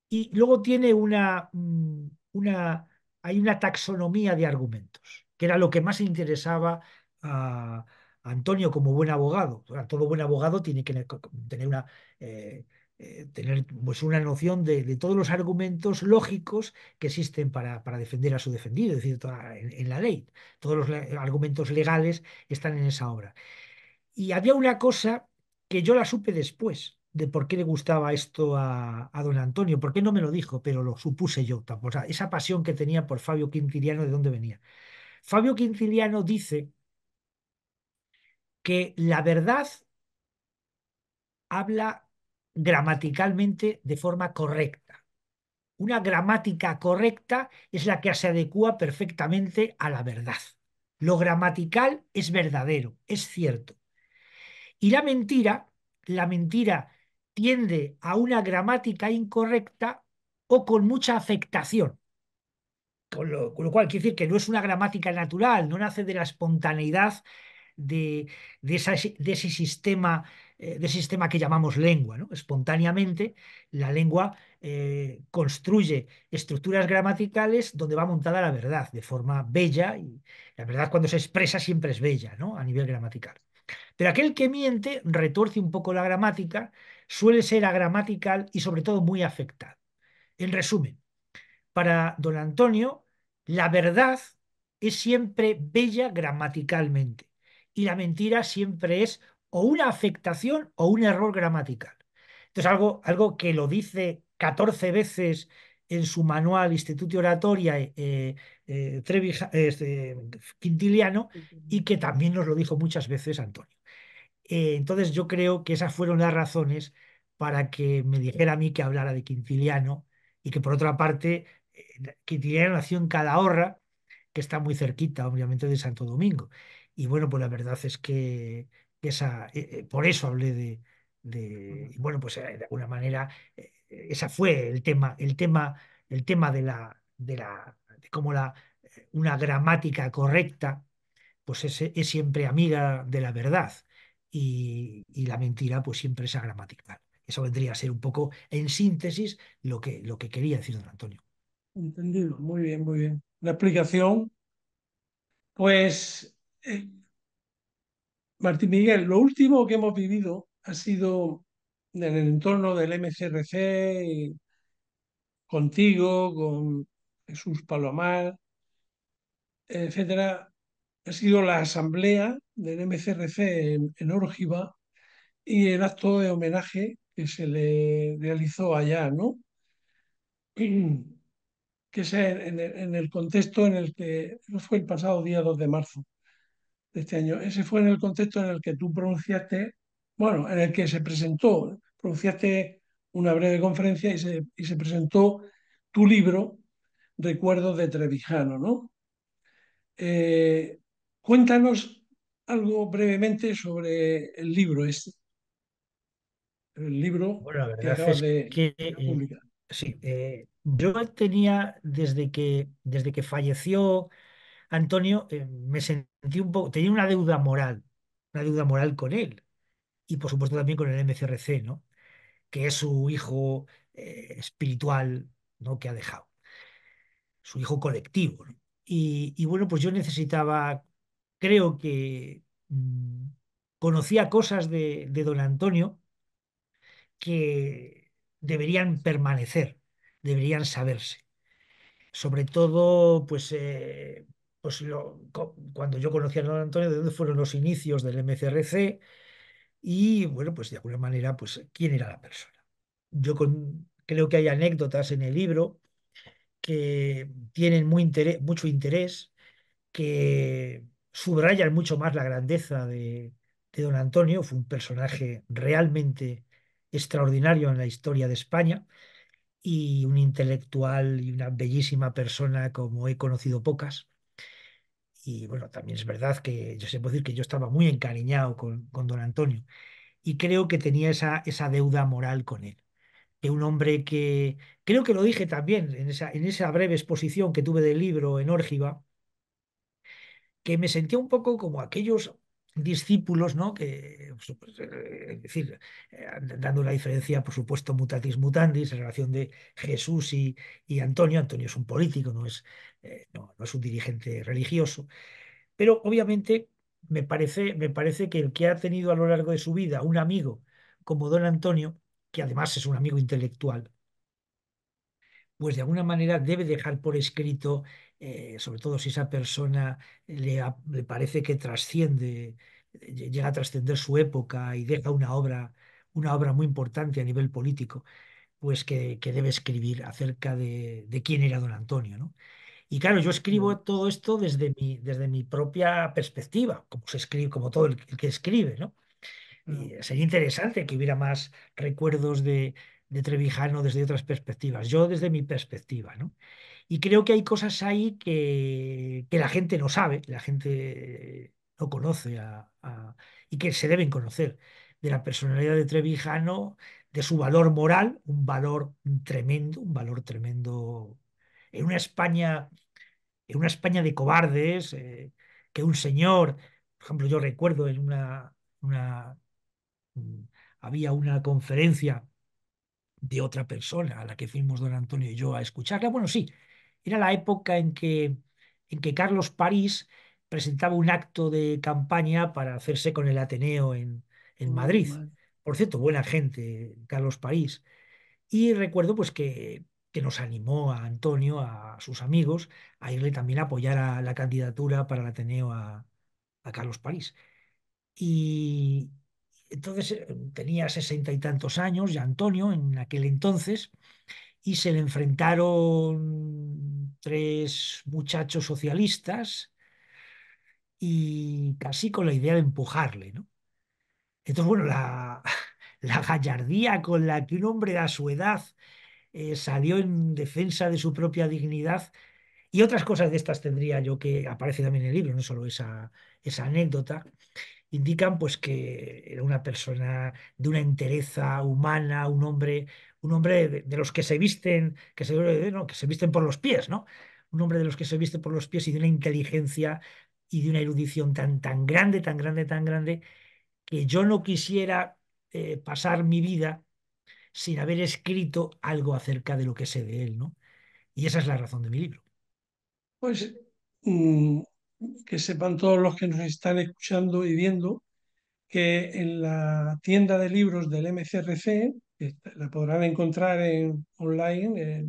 Y luego tiene una, mm, una hay una taxonomía de argumentos, que era lo que más interesaba a Antonio como buen abogado. Todo buen abogado tiene que tener una... Eh, eh, tener pues, una noción de, todos los argumentos lógicos que existen para, para defender a su defendido, es decir, en, la ley. Todos los argumentos legales están en esa obra. Y había una cosa que yo la supe después de por qué le gustaba esto a, a don Antonio, por qué no me lo dijo, pero lo supuse yo. O esa pasión que tenía por Fabio Quintiliano, ¿de dónde venía? Fabio Quintiliano dice que la verdad habla gramaticalmente de forma correcta. Una gramática correcta es la que se adecua perfectamente a la verdad. Lo gramatical es verdadero, es cierto. Y la mentira, la mentira tiende a una gramática incorrecta o con mucha afectación. Con lo, cual quiere decir que no es una gramática natural, no nace de la espontaneidad de, de ese sistema eh, de sistema que llamamos lengua. ¿no? Espontáneamente, la lengua eh, construye estructuras gramaticales donde va montada la verdad de forma bella y la verdad cuando se expresa siempre es bella ¿no? a nivel gramatical. Pero aquel que miente retorce un poco la gramática, suele ser agramatical y sobre todo muy afectado. En resumen, para don Antonio, la verdad es siempre bella gramaticalmente y la mentira siempre es o una afectación o un error gramatical. Entonces, algo, algo que lo dice 14 veces en su manual Instituto Oratoria eh, eh, eh, este, Quintiliano y que también nos lo dijo muchas veces Antonio. entonces yo creo que esas fueron las razones para que me dijera a mí que hablara de Quintiliano y que por otra parte Quintiliano nació en Calahorra, que está muy cerquita obviamente de Santo Domingo. Y bueno, pues la verdad es que esa, eh, eh, por eso hablé de, bueno, pues eh, de alguna manera, ese fue el tema, el tema, el tema de la, de la, cómo la, una gramática correcta, pues es, siempre amiga de la verdad y, la mentira, pues siempre es gramatical. Eso vendría a ser un poco, en síntesis, lo que, lo que quería decir don Antonio. Entendido, muy bien, muy bien. La explicación, pues Martín Miguel, lo último que hemos vivido ha sido en el entorno del MCRC, contigo, con Jesús Palomar, etcétera, ha sido la asamblea del MCRC en, en y el acto de homenaje que se le realizó allá, ¿no? <clears throat> Que es en, en el contexto en el que fue el pasado día 2 de marzo este año. Ese fue en el contexto en el que tú pronunciaste, bueno, en el que se presentó, pronunciaste una breve conferencia y se, y se presentó tu libro, Recuerdos de Trevijano, ¿no? Eh, cuéntanos algo brevemente sobre el libro este. El libro que acabas de, eh, sí, eh, yo tenía desde que, desde que falleció Antonio, eh, me sentí un poco, tenía una deuda moral, una deuda moral con él y por supuesto también con el MCRC, ¿no? Que es su hijo eh, espiritual, ¿no? Que ha dejado, su hijo colectivo. Y, bueno, pues yo necesitaba, creo que mm, conocía cosas de, don Antonio que deberían permanecer, deberían saberse sobre todo pues eh, pues cuando yo conocí a don Antonio, de dónde fueron los inicios del MCRC y, bueno, pues de alguna manera, pues quién era la persona. Yo creo que hay anécdotas en el libro que tienen mucho interés, que subrayan mucho más la grandeza de don Antonio, fue un personaje realmente extraordinario en la historia de España y un intelectual y una bellísima persona como he conocido pocas. Y bueno, también es verdad que yo sé decir que yo estaba muy encariñado con, don Antonio y creo que tenía esa, esa deuda moral con él. De un hombre que, creo que lo dije también en esa, en esa breve exposición que tuve del libro en Órgiva, que me sentía un poco como aquellos discípulos, ¿no? Que, pues, pues, eh, es decir, eh, dando la diferencia, por supuesto, mutatis mutandis, en relación de Jesús y, Antonio. Antonio es un político, no es, eh, no, es un dirigente religioso. Pero obviamente me parece, me parece que el que ha tenido a lo largo de su vida un amigo como don Antonio, que además es un amigo intelectual, pues de alguna manera debe dejar por escrito eh, sobre todo si esa persona le, parece que trasciende, eh, llega a trascender su época y deja una obra, una obra muy importante a nivel político, pues que, debe escribir acerca de, de, quién era don Antonio, ¿no? Y claro, yo escribo todo esto desde mi, desde mi propia perspectiva, como se escribe, como todo el, que escribe, mm. sería interesante que hubiera más recuerdos de, de Trevijano desde otras perspectivas, yo desde mi perspectiva, ¿no? Y creo que hay cosas ahí que, la gente no sabe, la gente no conoce y que se deben conocer de la personalidad de Trevijano, de su valor moral, un valor tremendo, un valor tremendo en una España, en una España de cobardes, eh, que un señor, por ejemplo, yo recuerdo en una, una mm, había una conferencia de otra persona a la que fuimos don Antonio y yo a escucharla. Bueno, sí, era la época en que, en que Carlos París presentaba un acto de campaña para hacerse con el Ateneo en, Madrid. Por cierto, buena gente, Carlos París. Y recuerdo pues que, que nos animó a Antonio, a sus amigos, a irle también a apoyar a la candidatura para el Ateneo a, a Carlos París. Y entonces eh, tenía sesenta y tantos años ya Antonio en aquel entonces, y se le enfrentaron tres muchachos socialistas y casi con la idea de empujarle, ¿no? Entonces, bueno, la, <laughs> gallardía con la que un hombre a su edad eh, salió en defensa de su propia dignidad y otras cosas de estas tendría yo que aparece también en el libro, no solo esa, esa anécdota indican pues que era una persona de una entereza humana, un hombre, un hombre de, los que se visten, eh, que se, visten por los pies, ¿no? Un hombre de los que se visten por los pies y de una inteligencia y de una erudición tan, tan grande, tan grande, tan grande, que yo no quisiera eh, pasar mi vida sin haber escrito algo acerca de lo que sé de él, ¿no? Y esa es la razón de mi libro. Pues mm, que sepan todos los que nos están escuchando y viendo que en la tienda de libros del MCRC, que la podrán encontrar en, online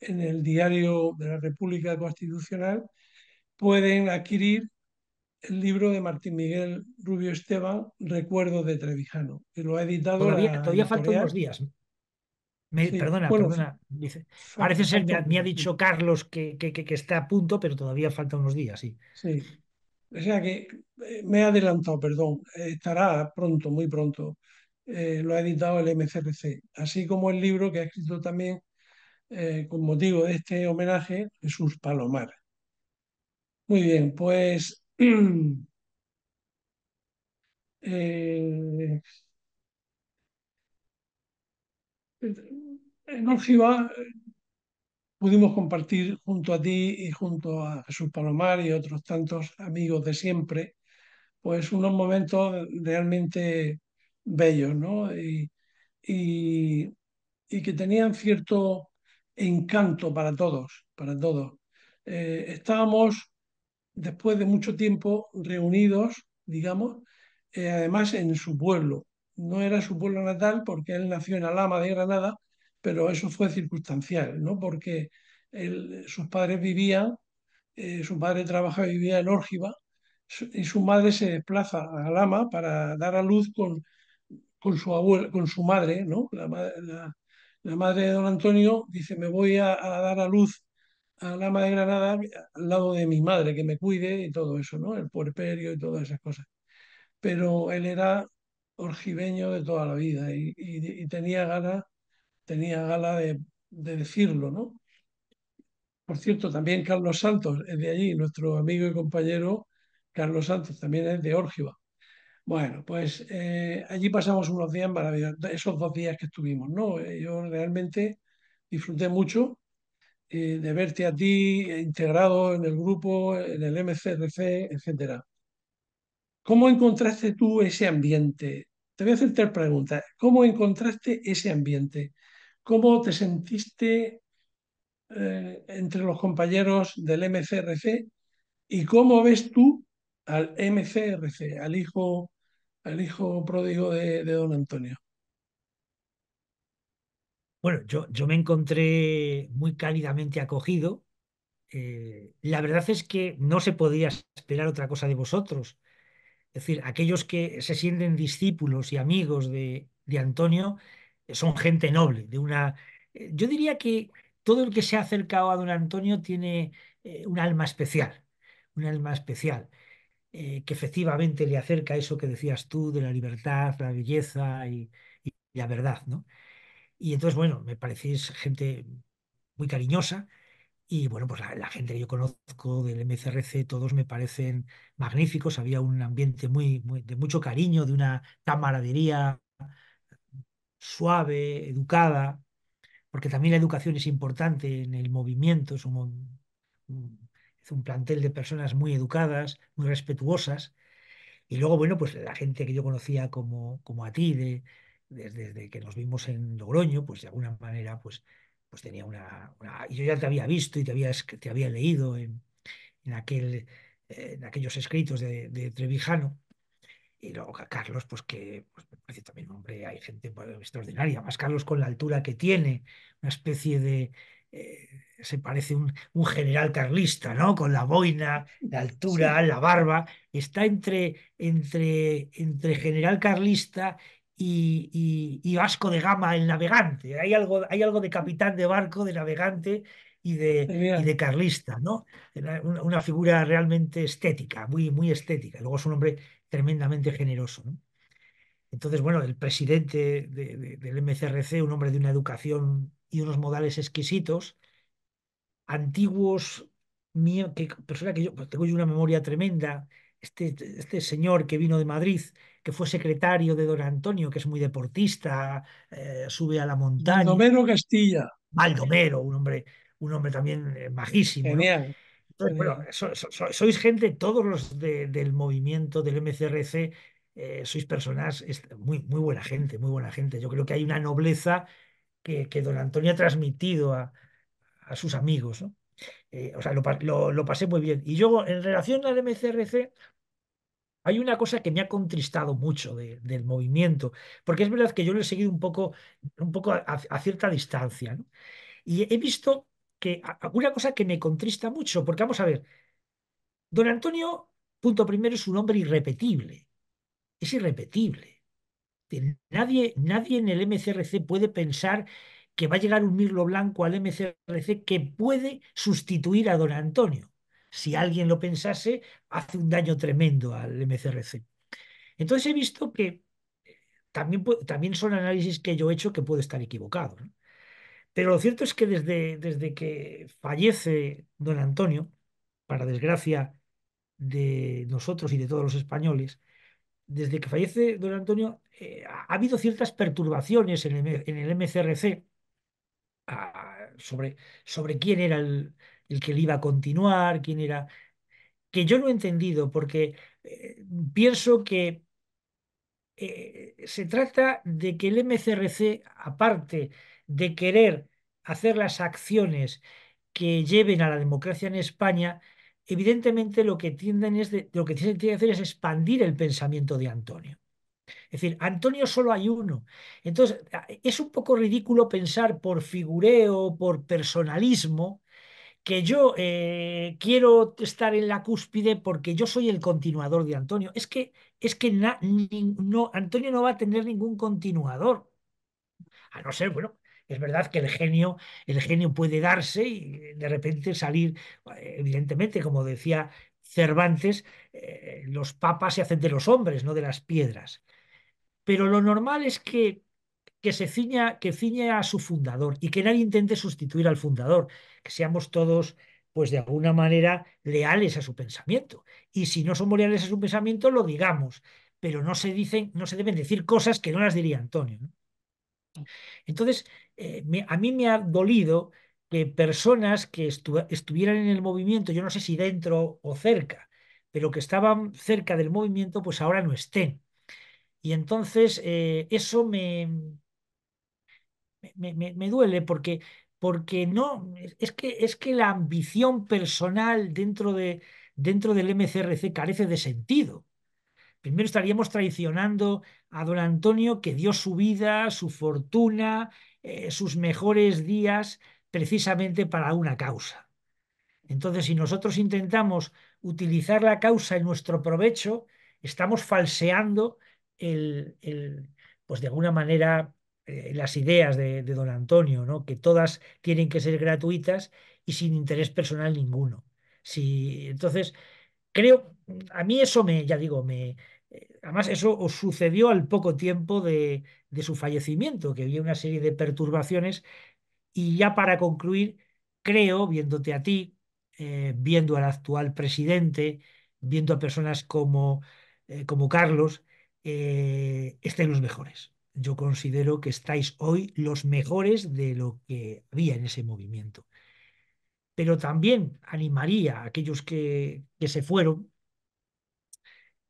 en, el diario de la República Constitucional, pueden adquirir el libro de Martín Miguel Rubio Esteban, Recuerdos de Trevijano, que lo ha editado. Todavía, faltan unos días perdona, perdona. parece ser, me, me, ha dicho Carlos que, está a punto, pero todavía faltan unos días, sí. O sea que eh, me he adelantado, perdón. Estará pronto, muy pronto. Eh, lo ha editado el MCRC, así como el libro que ha escrito también eh, con motivo de este homenaje, Jesús Palomar. Muy bien, pues <clears throat> En Orgiva pudimos compartir junto a ti y junto a Jesús Palomar y otros tantos amigos de siempre, pues unos momentos realmente bellos, ¿no? Y, que tenían cierto encanto para todos, para todos. Eh, estábamos, después de mucho tiempo, reunidos, digamos, eh, además en su pueblo, no era su pueblo natal porque él nació en Alama de Granada, pero eso fue circunstancial, ¿no? porque sus padres vivían, eh, su padre trabajaba y vivía en Órgiva, y su madre se desplaza a Alama para dar a luz con, con su con su madre, ¿no? La, madre de don Antonio dice, me voy a, dar a luz a Alama de Granada al lado de mi madre, que me cuide y todo eso, ¿no? El puerperio y todas esas cosas. Pero él era orgibeño de toda la vida y, tenía ganas tenía gala de, decirlo, ¿no? Por cierto, también Carlos Santos es de allí, nuestro amigo y compañero Carlos Santos también es de Orgiva Bueno, pues eh, allí pasamos unos días maravillosos, esos dos días que estuvimos, ¿no? Eh, yo realmente disfruté mucho eh, de verte a ti integrado en el grupo, en el MCRC, etcétera. ¿Cómo encontraste tú ese ambiente? Te voy a hacer tres preguntas. ¿Cómo encontraste ese ambiente? ¿Cómo te sentiste eh, entre los compañeros del MCRC? ¿Y cómo ves tú al MCRC, al hijo, al hijo pródigo de, don Antonio? Bueno, yo, yo, me encontré muy cálidamente acogido. Eh, la verdad es que no se podía esperar otra cosa de vosotros. Es decir, aquellos que se sienten discípulos y amigos de, Antonio eh, son gente noble, de una... Eh, yo diría que todo el que se ha acercado a don Antonio tiene eh, un alma especial, un alma especial, que efectivamente le acerca a eso que decías tú de la libertad, la belleza y, la verdad, ¿no? Y entonces, bueno, me parecéis gente muy cariñosa, y bueno, pues la, gente que yo conozco del MCRC, todos me parecen magníficos. Había un ambiente muy, de mucho cariño, de una camaradería suave, educada, porque también la educación es importante en el movimiento, es un, es un plantel de personas muy educadas, muy respetuosas. Y luego, bueno, pues la gente que yo conocía como, como a ti, desde, desde que nos vimos en Logroño, pues de alguna manera, pues pues tenía una, Yo ya te había visto y te había, leído en, aquel, eh, en aquellos escritos de, Trevijano. Y luego Carlos, pues que pues también hombre, hay gente pues, extraordinaria, más Carlos con la altura que tiene, una especie de, eh, se parece un, general carlista, ¿no? Con la boina, la altura, la barba, está entre, entre, entre general carlista y, Vasco de Gama, el navegante. Hay algo, hay algo de capitán de barco, de navegante y de, de carlista, ¿no? Una, figura realmente estética, muy, muy estética. Luego es un hombre tremendamente generoso. Entonces, bueno, el presidente del MCRC, un hombre de una educación y unos modales exquisitos, antiguos mío, que persona que yo pues, tengo yo una memoria tremenda, este, este señor que vino de Madrid, que fue secretario de don Antonio, que es muy deportista, eh, sube a la montaña. Maldomero Castilla. Maldomero, un hombre, un hombre también eh, majísimo. bueno, sois gente, todos los del movimiento del MCRC, eh, sois personas muy, muy buena gente, muy buena gente. Yo creo que hay una nobleza que, don Antonio ha transmitido a, sus amigos. o sea, lo, pasé muy bien. Y yo, en relación al MCRC, hay una cosa que me ha contristado mucho del movimiento, porque es verdad que yo lo he seguido un poco, un poco a, cierta distancia, Y he visto que alguna cosa que me contrista mucho, porque vamos a ver, don Antonio, punto primero, es un hombre irrepetible, es irrepetible. Nadie, nadie en el MCRC puede pensar que va a llegar un mirlo blanco al MCRC que puede sustituir a don Antonio si alguien lo pensase, hace un daño tremendo al MCRC. Entonces he visto que eh, también, también son análisis que yo he hecho que puede estar equivocado. Pero lo cierto es que desde, desde que fallece don Antonio, para desgracia de nosotros y de todos los españoles, desde que fallece don Antonio, eh, ha habido ciertas perturbaciones en el, en el MCRC, a, sobre, sobre quién era el, que le iba a continuar, quién era... que yo no he entendido porque eh, pienso que eh, se trata de que el MCRC, aparte de querer hacer las acciones que lleven a la democracia en España, evidentemente lo que tienden es lo que tienen que hacer es expandir el pensamiento de Antonio. Es decir, Antonio solo hay uno. Entonces, es un poco ridículo pensar por figureo, por personalismo, que yo eh, quiero estar en la cúspide porque yo soy el continuador de Antonio. Es que, es que no, Antonio no va a tener ningún continuador. A no ser, bueno, es verdad que el genio, el genio puede darse y eh, de repente salir, eh, evidentemente, como decía Cervantes, los papas se hacen de los hombres, no de las piedras pero lo normal es que, se ciña, que a su fundador y que nadie intente sustituir al fundador, que seamos todos pues de alguna manera leales a su pensamiento. Y si no somos leales a su pensamiento, lo digamos, pero no se dicen, no se deben decir cosas que no las diría Antonio. Entonces, eh, a mí me ha dolido que personas que estuvieran en el movimiento, yo no sé si dentro o cerca, pero que estaban cerca del movimiento, pues ahora no estén. Y entonces eh, eso me, me, duele porque, porque no, es que, es que la ambición personal dentro, de, dentro del MCRC carece de sentido. Primero estaríamos traicionando a don Antonio que dio su vida, su fortuna, eh, sus mejores días precisamente para una causa. Entonces, si nosotros intentamos utilizar la causa en nuestro provecho, estamos falseando el, pues de alguna manera eh, las ideas de, don Antonio, ¿no? que todas tienen que ser gratuitas y sin interés personal ninguno. Si, entonces, creo, a mí eso me, ya digo, me... Eh, además, eso sucedió al poco tiempo de, de su fallecimiento, que había una serie de perturbaciones. Y ya para concluir, creo, viéndote a ti, eh, viendo al actual presidente, viendo a personas como, como Carlos, eh, los mejores. Yo considero que estáis hoy los mejores de lo que había en ese movimiento. Pero también animaría a aquellos que, que se fueron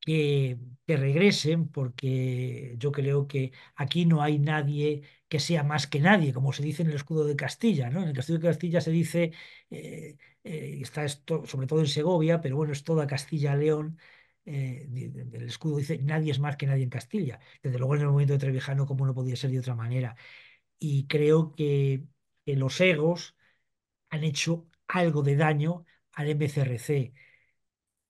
que, regresen, porque yo creo que aquí no hay nadie que sea más que nadie, como se dice en el escudo de Castilla, ¿no? En el escudo de Castilla se dice, eh, eh, está esto, sobre todo en Segovia, pero bueno, es toda Castilla-León, eh, el escudo dice nadie es más que nadie en Castilla. Desde luego en el momento de Trevijano, como no podía ser de otra manera. Y creo que, los egos han hecho algo de daño al MCRC.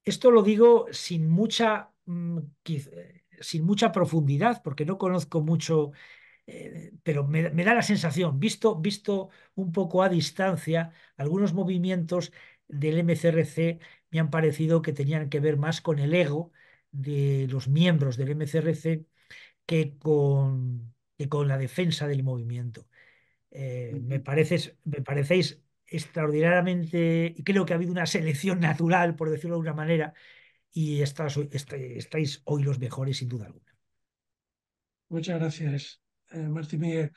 Esto lo digo sin mucha, mm, eh, sin mucha profundidad, porque no conozco mucho, eh, pero me, da la sensación, visto, visto un poco a distancia, algunos movimientos del MCRC me han parecido que tenían que ver más con el ego de los miembros del MCRC que con, con la defensa del movimiento. Eh, me, me parecéis extraordinariamente, creo que ha habido una selección natural, por decirlo de alguna manera, y estáis hoy los mejores, sin duda alguna. Muchas gracias, eh, Martín Miguel.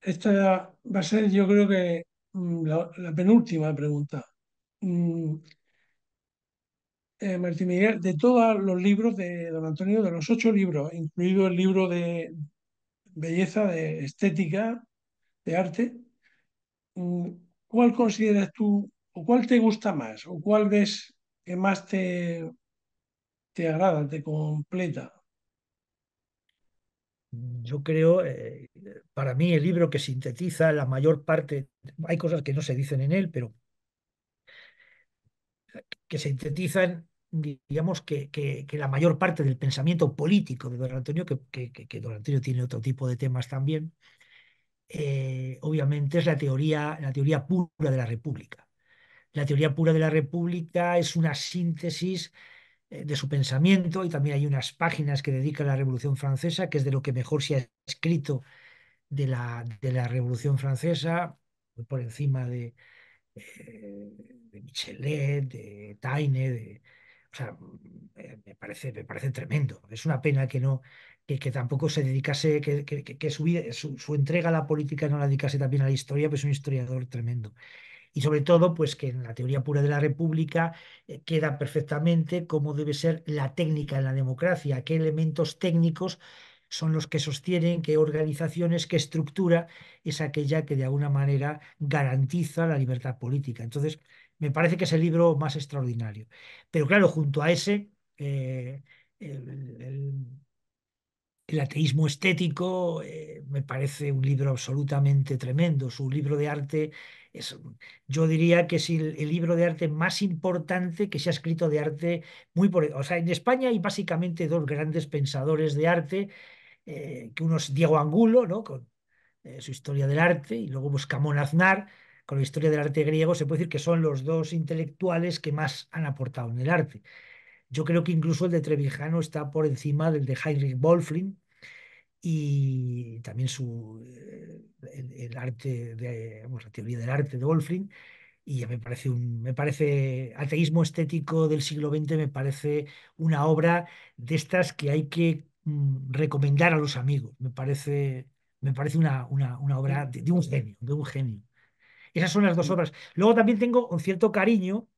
Esta va a ser, yo creo que, mm, la penúltima pregunta. Mm, eh, Martín Miguel, de todos los libros de don Antonio, de los ocho libros, incluido el libro de belleza, de estética, de arte, mm, ¿cuál consideras tú, o cuál te gusta más, o cuál ves que más te, te agrada, te completa? Yo creo, eh, para mí, el libro que sintetiza la mayor parte, hay cosas que no se dicen en él, pero que sintetizan digamos que, la mayor parte del pensamiento político de Don Antonio, que, Don Antonio tiene otro tipo de temas también, eh, obviamente es la teoría, la teoría pura de la República. La teoría pura de la República es una síntesis eh, de su pensamiento y también hay unas páginas que dedica a la Revolución Francesa, que es de lo que mejor se ha escrito de la, de la Revolución Francesa, por encima de, eh, de Michelet, de Taine, de, o sea, eh, me parece, me parece tremendo. Es una pena que no, que, tampoco se dedicase, que, su, entrega a la política no la dedicase también a la historia, pues es un historiador tremendo. Y sobre todo, pues que en la teoría pura de la República eh, queda perfectamente cómo debe ser la técnica en la democracia, qué elementos técnicos son los que sostienen qué organizaciones, qué estructura es aquella que de alguna manera garantiza la libertad política. Entonces, me parece que es el libro más extraordinario. Pero claro, junto a ese, eh, el, ateísmo estético eh, me parece un libro absolutamente tremendo. Su libro de arte yo diría que es el, libro de arte más importante que se ha escrito de arte muy por, o sea, en España hay básicamente dos grandes pensadores de arte, eh, que uno es Diego Angulo, ¿no? Con su historia del arte, y luego Camón Aznar, con la historia del arte griego, se puede decir que son los dos intelectuales que más han aportado en el arte. Yo creo que incluso el de Trevijano está por encima del de Heinrich Wolfling y también su, eh, el, arte de, la teoría del arte de Wolfling. Y me parece un, me parece, ateísmo estético del siglo XX me parece una obra de estas que hay que mm, recomendar a los amigos. Me parece, me parece una, una, obra de un genio, de un genio. Esas son las dos obras. Luego también tengo un cierto cariño,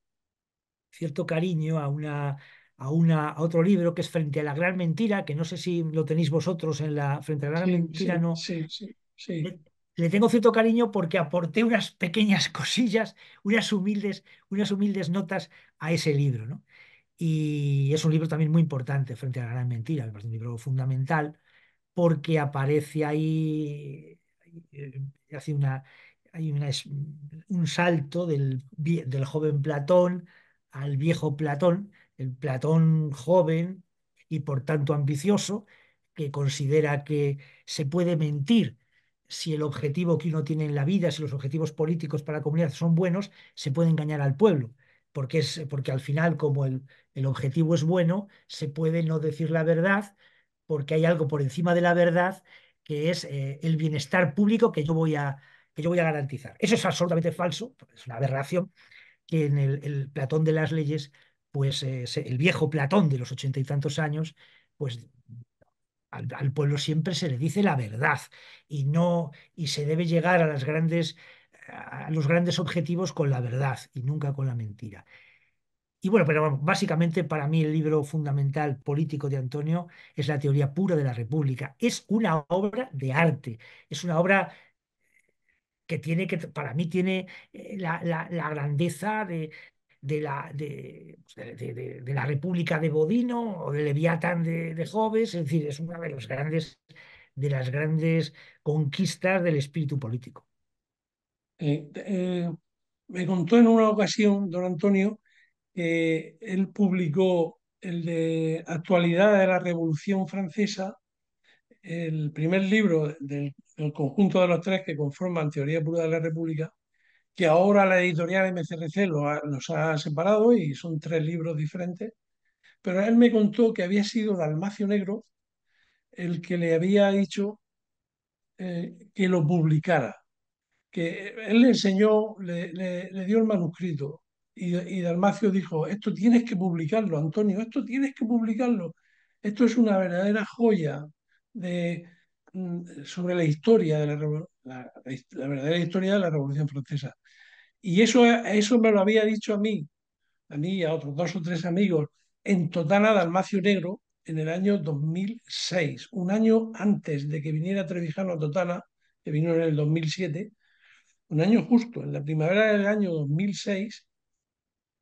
cierto cariño a una a, una, a otro libro que es Frente a la Gran Mentira, que no sé si lo tenéis vosotros en la Frente a la Gran Mentira, ¿no? Sí, sí, sí. Le, tengo cierto cariño porque aporté unas pequeñas cosillas, unas humildes, unas humildes notas a ese libro, ¿no? Y es un libro también muy importante, Frente a la Gran Mentira, me parece un libro fundamental, porque aparece ahí, eh, hace una, hay un salto del, joven Platón al viejo Platón, el Platón joven y por tanto ambicioso, que considera que se puede mentir si el objetivo que uno tiene en la vida, si los objetivos políticos para la comunidad son buenos, se puede engañar al pueblo. Porque, es, porque al final, como el, el objetivo es bueno, se puede no decir la verdad, porque hay algo por encima de la verdad, que es eh, el bienestar público que yo voy a, que yo voy a garantizar. Eso es absolutamente falso, es una aberración que en el, Platón de las leyes, pues eh, el viejo Platón de los ochenta y tantos años, pues al, pueblo siempre se le dice la verdad y no y se debe llegar a las grandes a los grandes objetivos con la verdad y nunca con la mentira. Y bueno, pero básicamente para mí el libro fundamental político de Antonio es la teoría pura de la República. Es una obra de arte, es una obra que tiene que, para mí tiene eh, la, grandeza de, la, de, la República de Bodino o de Leviatán de, de Joves, es decir, es una de las grandes, de las grandes conquistas del espíritu político. Eh, eh, me contó en una ocasión, don Antonio, que él publicó el de Actualidad de la Revolución Francesa el primer libro del, conjunto de los tres que conforman Teoría Pura de la República, que ahora la editorial MCRC lo ha, los ha separado y son tres libros diferentes, pero él me contó que había sido Dalmacio Negro el que le había dicho eh, que lo publicara, que él le enseñó, le, dio el manuscrito y, y Dalmacio dijo, esto tienes que publicarlo, Antonio, esto tienes que publicarlo, esto es una verdadera joya, Mm, sobre la historia de la, verdadera historia de la Revolución Francesa. Y eso, eso me lo había dicho a mí, a mí y a otros dos o tres amigos, en Totana, Dalmacio Negro, en el año 2006, un año antes de que viniera Trevijano a Totana, que vino en el 2007, un año justo, en la primavera del año 2006,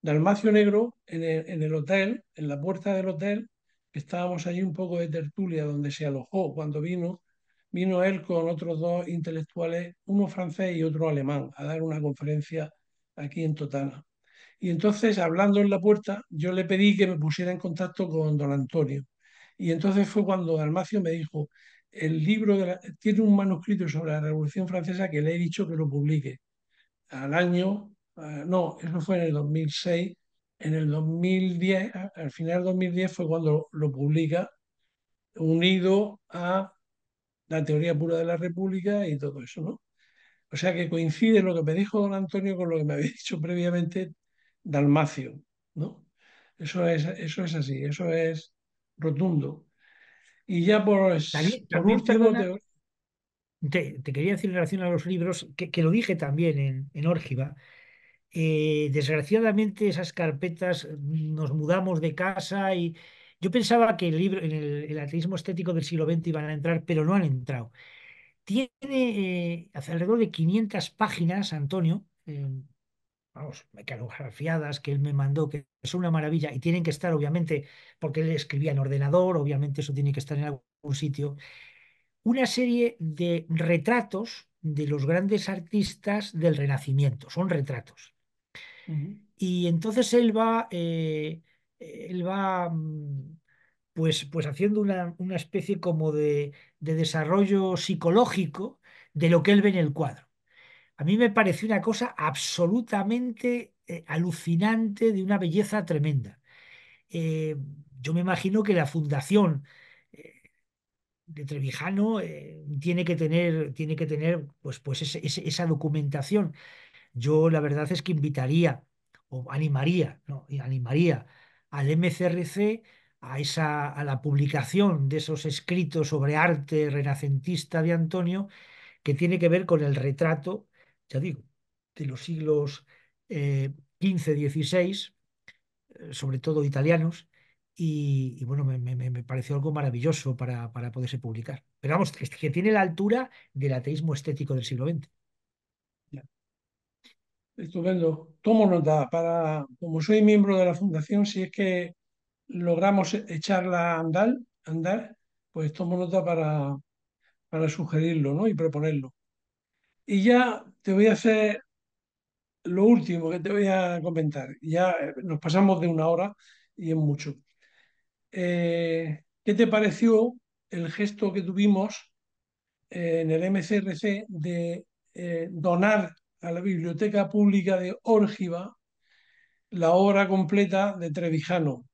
Dalmacio Negro, en el hotel, en la puerta del hotel, estábamos allí un poco de tertulia donde se alojó cuando vino, vino él con otros dos intelectuales, uno francés y otro alemán, a dar una conferencia aquí en Totana. Y entonces, hablando en la puerta, yo le pedí que me pusiera en contacto con don Antonio. Y entonces fue cuando Dalmacio me dijo, el libro tiene un manuscrito sobre la Revolución Francesa que le he dicho que lo publique. Al año, eh, no, eso fue en el 2006, en el 2010, al final del 2010 fue cuando lo, publica, unido a la teoría pura de la República y todo eso, ¿no? O sea que coincide lo que me dijo don Antonio con lo que me había <laughs> dicho previamente Dalmacio, ¿no? Eso es, eso es así, eso es rotundo. Y ya por, último... te... quería decir en relación a los libros, que, que lo dije también en, Órgiva, eh, desgraciadamente esas carpetas mm, nos mudamos de casa y yo pensaba que el libro, en el, el, estético del siglo XX iban a entrar, pero no han entrado. Tiene eh, hace alrededor de 500 páginas, Antonio, eh, vamos, mecanografiadas que él me mandó, que son una maravilla y tienen que estar, obviamente, porque él escribía en ordenador, obviamente eso tiene que estar en algún sitio, una serie de retratos de los grandes artistas del Renacimiento, son retratos. Y entonces él va, eh, él va mm, pues, pues haciendo una, una especie como de, de, desarrollo psicológico de lo que él ve en el cuadro. A mí me pareció una cosa absolutamente eh, alucinante, de una belleza tremenda. Eh, yo me imagino que la fundación de Trevijano tiene que tener, tiene que tener pues, pues esa documentación yo la verdad es que invitaría o animaría, ¿no? animaría al MCRC a, esa, a la publicación de esos escritos sobre arte renacentista de Antonio, que tiene que ver con el retrato, ya digo, de los siglos XV-XVI, eh, eh, sobre todo italianos, y, bueno, me, me, pareció algo maravilloso para, para poderse publicar. Pero vamos, que tiene la altura del ateísmo estético del siglo XX. Estupendo. Tomo nota para, como soy miembro de la fundación, si es que logramos echarla a andar, pues tomo nota para, para sugerirlo ¿no? y proponerlo. Y ya te voy a hacer lo último que te voy a comentar. Ya eh, nos pasamos de una hora y es mucho. Eh, ¿Qué te pareció el gesto que tuvimos eh, en el MCRC de donar a la Biblioteca Pública de Órgiva la obra completa de Trevijano.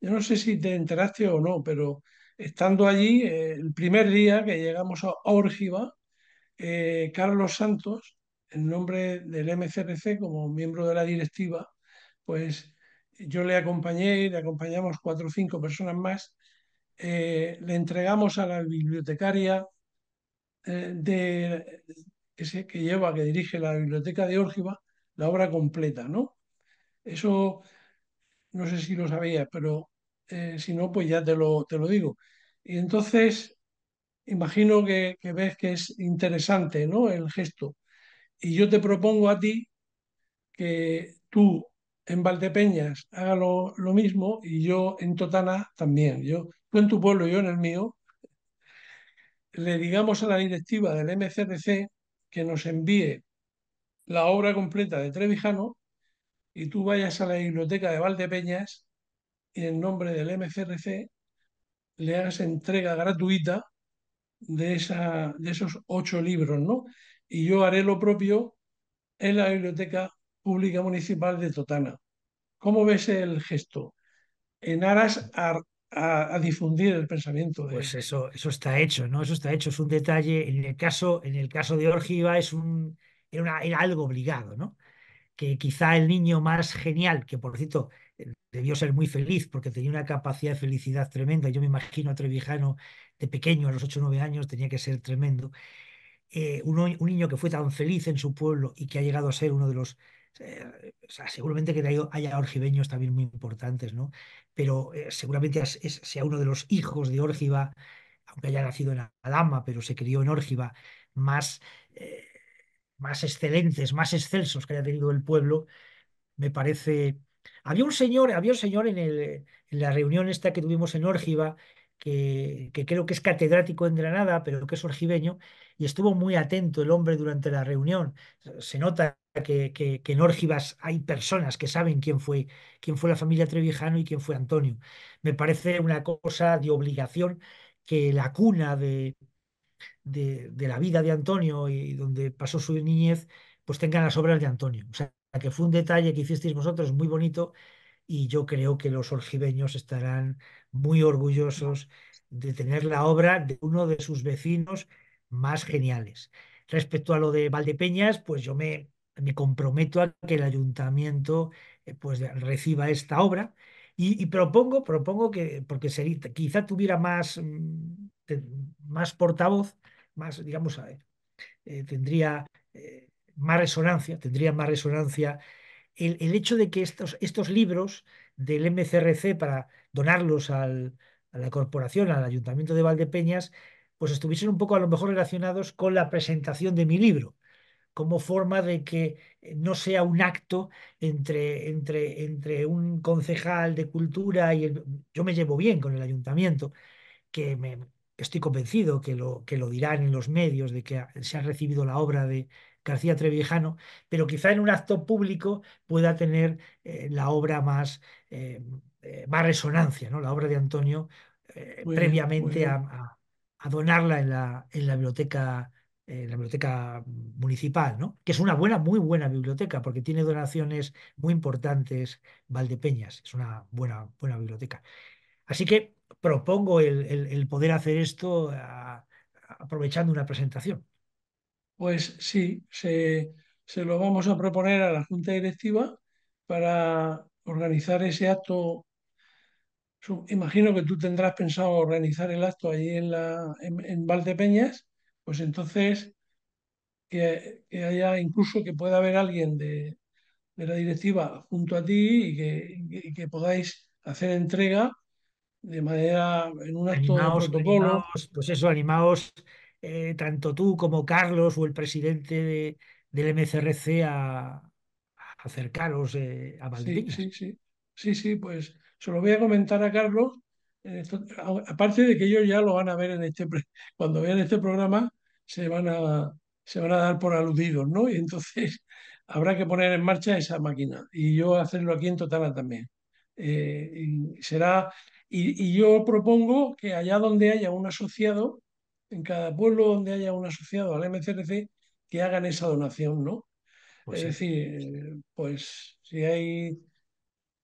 Yo no sé si te enteraste o no, pero estando allí, eh, el primer día que llegamos a Órgiva, eh, Carlos Santos, en nombre del MCRC como miembro de la directiva, pues yo le acompañé, le acompañamos cuatro o cinco personas más, eh, le entregamos a la bibliotecaria de, que, lleva, que dirige la Biblioteca de Órgiva, la obra completa, ¿no? Eso no sé si lo sabías, pero eh, si no, pues ya te lo, te lo digo. Y entonces, imagino que, ves que es interesante, ¿no? El gesto. Y yo te propongo a ti que tú en Valdepeñas hagas lo, mismo y yo en Totana también. Yo, tú en tu pueblo, y yo en el mío, le digamos a la directiva del MCRC que nos envíe la obra completa de Trevijano y tú vayas a la biblioteca de Valdepeñas y en nombre del MCRC le hagas entrega gratuita de, esa, de esos ocho libros, ¿no? Y yo haré lo propio en la Biblioteca Pública Municipal de Totana. ¿Cómo ves el gesto? En aras a a, difundir el pensamiento Pues eso, eso está hecho, ¿no? Eso está hecho, es un detalle. En el caso, en el caso de Orgiva es un, era, algo obligado, ¿no? Que quizá el niño más genial, que por cierto debió ser muy feliz porque tenía una capacidad de felicidad tremenda, yo me imagino a Trevijano de pequeño, a los 8 o 9 años, tenía que ser tremendo. Eh, un niño que fue tan feliz en su pueblo y que ha llegado a ser uno de los eh, seguramente que haya orgibeños también muy importantes, ¿no? Pero eh, seguramente sea uno de los hijos de Orgiva aunque haya nacido en Adama pero se crió en Orgiva más, eh, más excelentes, más excelsos que haya tenido el pueblo, me parece... Había un señor, había un señor en, en la reunión esta que tuvimos en Orgiva que, creo que es catedrático en Granada, pero que es orgibeño, y estuvo muy atento el hombre durante la reunión. Se nota que, en Orgivas hay personas que saben quién fue, quién fue la familia Trevijano y quién fue Antonio. Me parece una cosa de obligación que la cuna de, de, de la vida de Antonio y donde pasó su niñez, pues tengan las obras de Antonio. O sea, que fue un detalle que hicisteis vosotros muy bonito y yo creo que los orgibeños estarán muy orgullosos <laughs> de tener la obra de uno de sus vecinos más geniales. Respecto a lo de Valdepeñas, pues yo me, me comprometo a que el ayuntamiento eh, pues, reciba esta obra y, propongo, propongo que, porque sería, quizá tuviera más, mm, más portavoz, más, digamos, eh, tendría eh, más resonancia, tendría más resonancia el, hecho de que estos, estos libros del MCRC para donarlos al, a la corporación, al ayuntamiento de Valdepeñas, pues estuviesen un poco a lo mejor relacionados con la presentación de mi libro, como forma de que eh, no sea un acto entre, entre, entre un concejal de cultura y el, yo me llevo bien con el ayuntamiento, que me, estoy convencido que lo, que lo dirán en los medios de que se ha recibido la obra de, García Trevijano, pero quizá en un acto público pueda tener eh, la obra más, eh, eh, más resonancia, ¿no? la obra de Antonio, previamente A, donarla en la, en la biblioteca en la biblioteca municipal, ¿no? que es una buena, muy buena biblioteca, porque tiene donaciones muy importantes Valdepeñas, es una buena, buena biblioteca. Así que propongo el, el, poder hacer esto aprovechando una presentación. Pues sí, se, lo vamos a proponer a la Junta Directiva para organizar ese acto. Imagino que tú tendrás pensado organizar el acto allí en, la, en, Valdepeñas, pues entonces que, haya incluso que pueda haber alguien de, la directiva junto a ti y que, que, podáis hacer entrega de manera en un acto de protocolo. pues eso, animaos eh, tanto tú como Carlos o el presidente del MCRC a, acercaros eh, a Valdivia. Sí, sí, sí, sí, pues se lo voy a comentar a Carlos. Eh, aparte de que ellos ya lo van a ver en este <laughs> cuando vean este programa se van a se van a dar por aludidos, ¿no? Y entonces <laughs> habrá que poner en marcha esa máquina y yo hacerlo aquí en Totana también. será y yo propongo que allá donde haya un asociado en cada pueblo donde haya un asociado al MCRC que hagan esa donación, ¿no? Pues es decir, pues si hay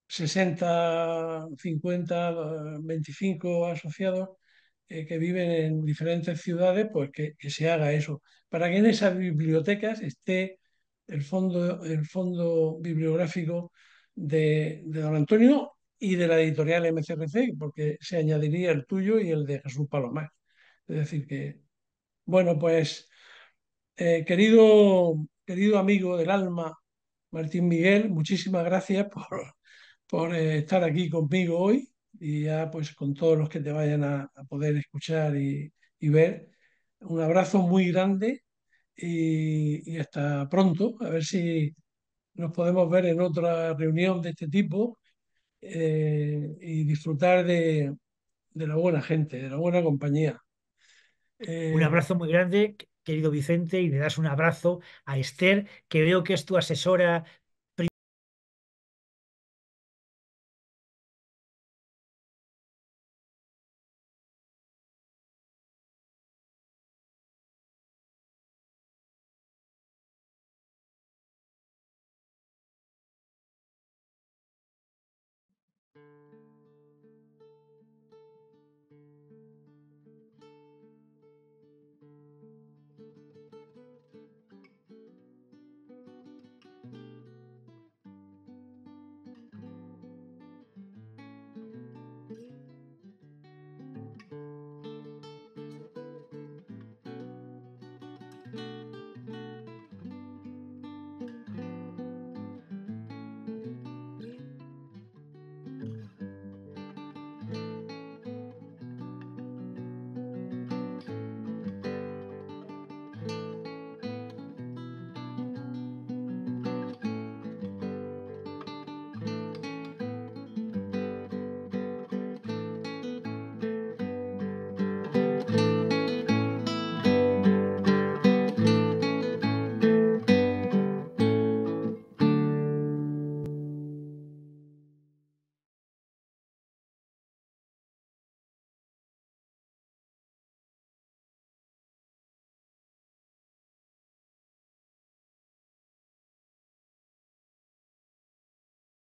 60, 50, 25 asociados eh, que viven en diferentes ciudades, pues que, se haga eso, para que en esas bibliotecas esté el fondo, el fondo bibliográfico de, de don Antonio y de la editorial MCRC, porque se añadiría el tuyo y el de Jesús Palomar. Es decir, que, bueno, pues, eh, querido, querido amigo del alma, Martín Miguel, muchísimas gracias por, por eh, estar aquí conmigo hoy y ya pues con todos los que te vayan a, poder escuchar y, ver. Un abrazo muy grande y, y hasta pronto. A ver si nos podemos ver en otra reunión de este tipo eh, y disfrutar de la buena gente, de la buena compañía. Un eh, abrazo muy grande, querido Vicente, y le das un abrazo a Esther, que veo que es tu asesora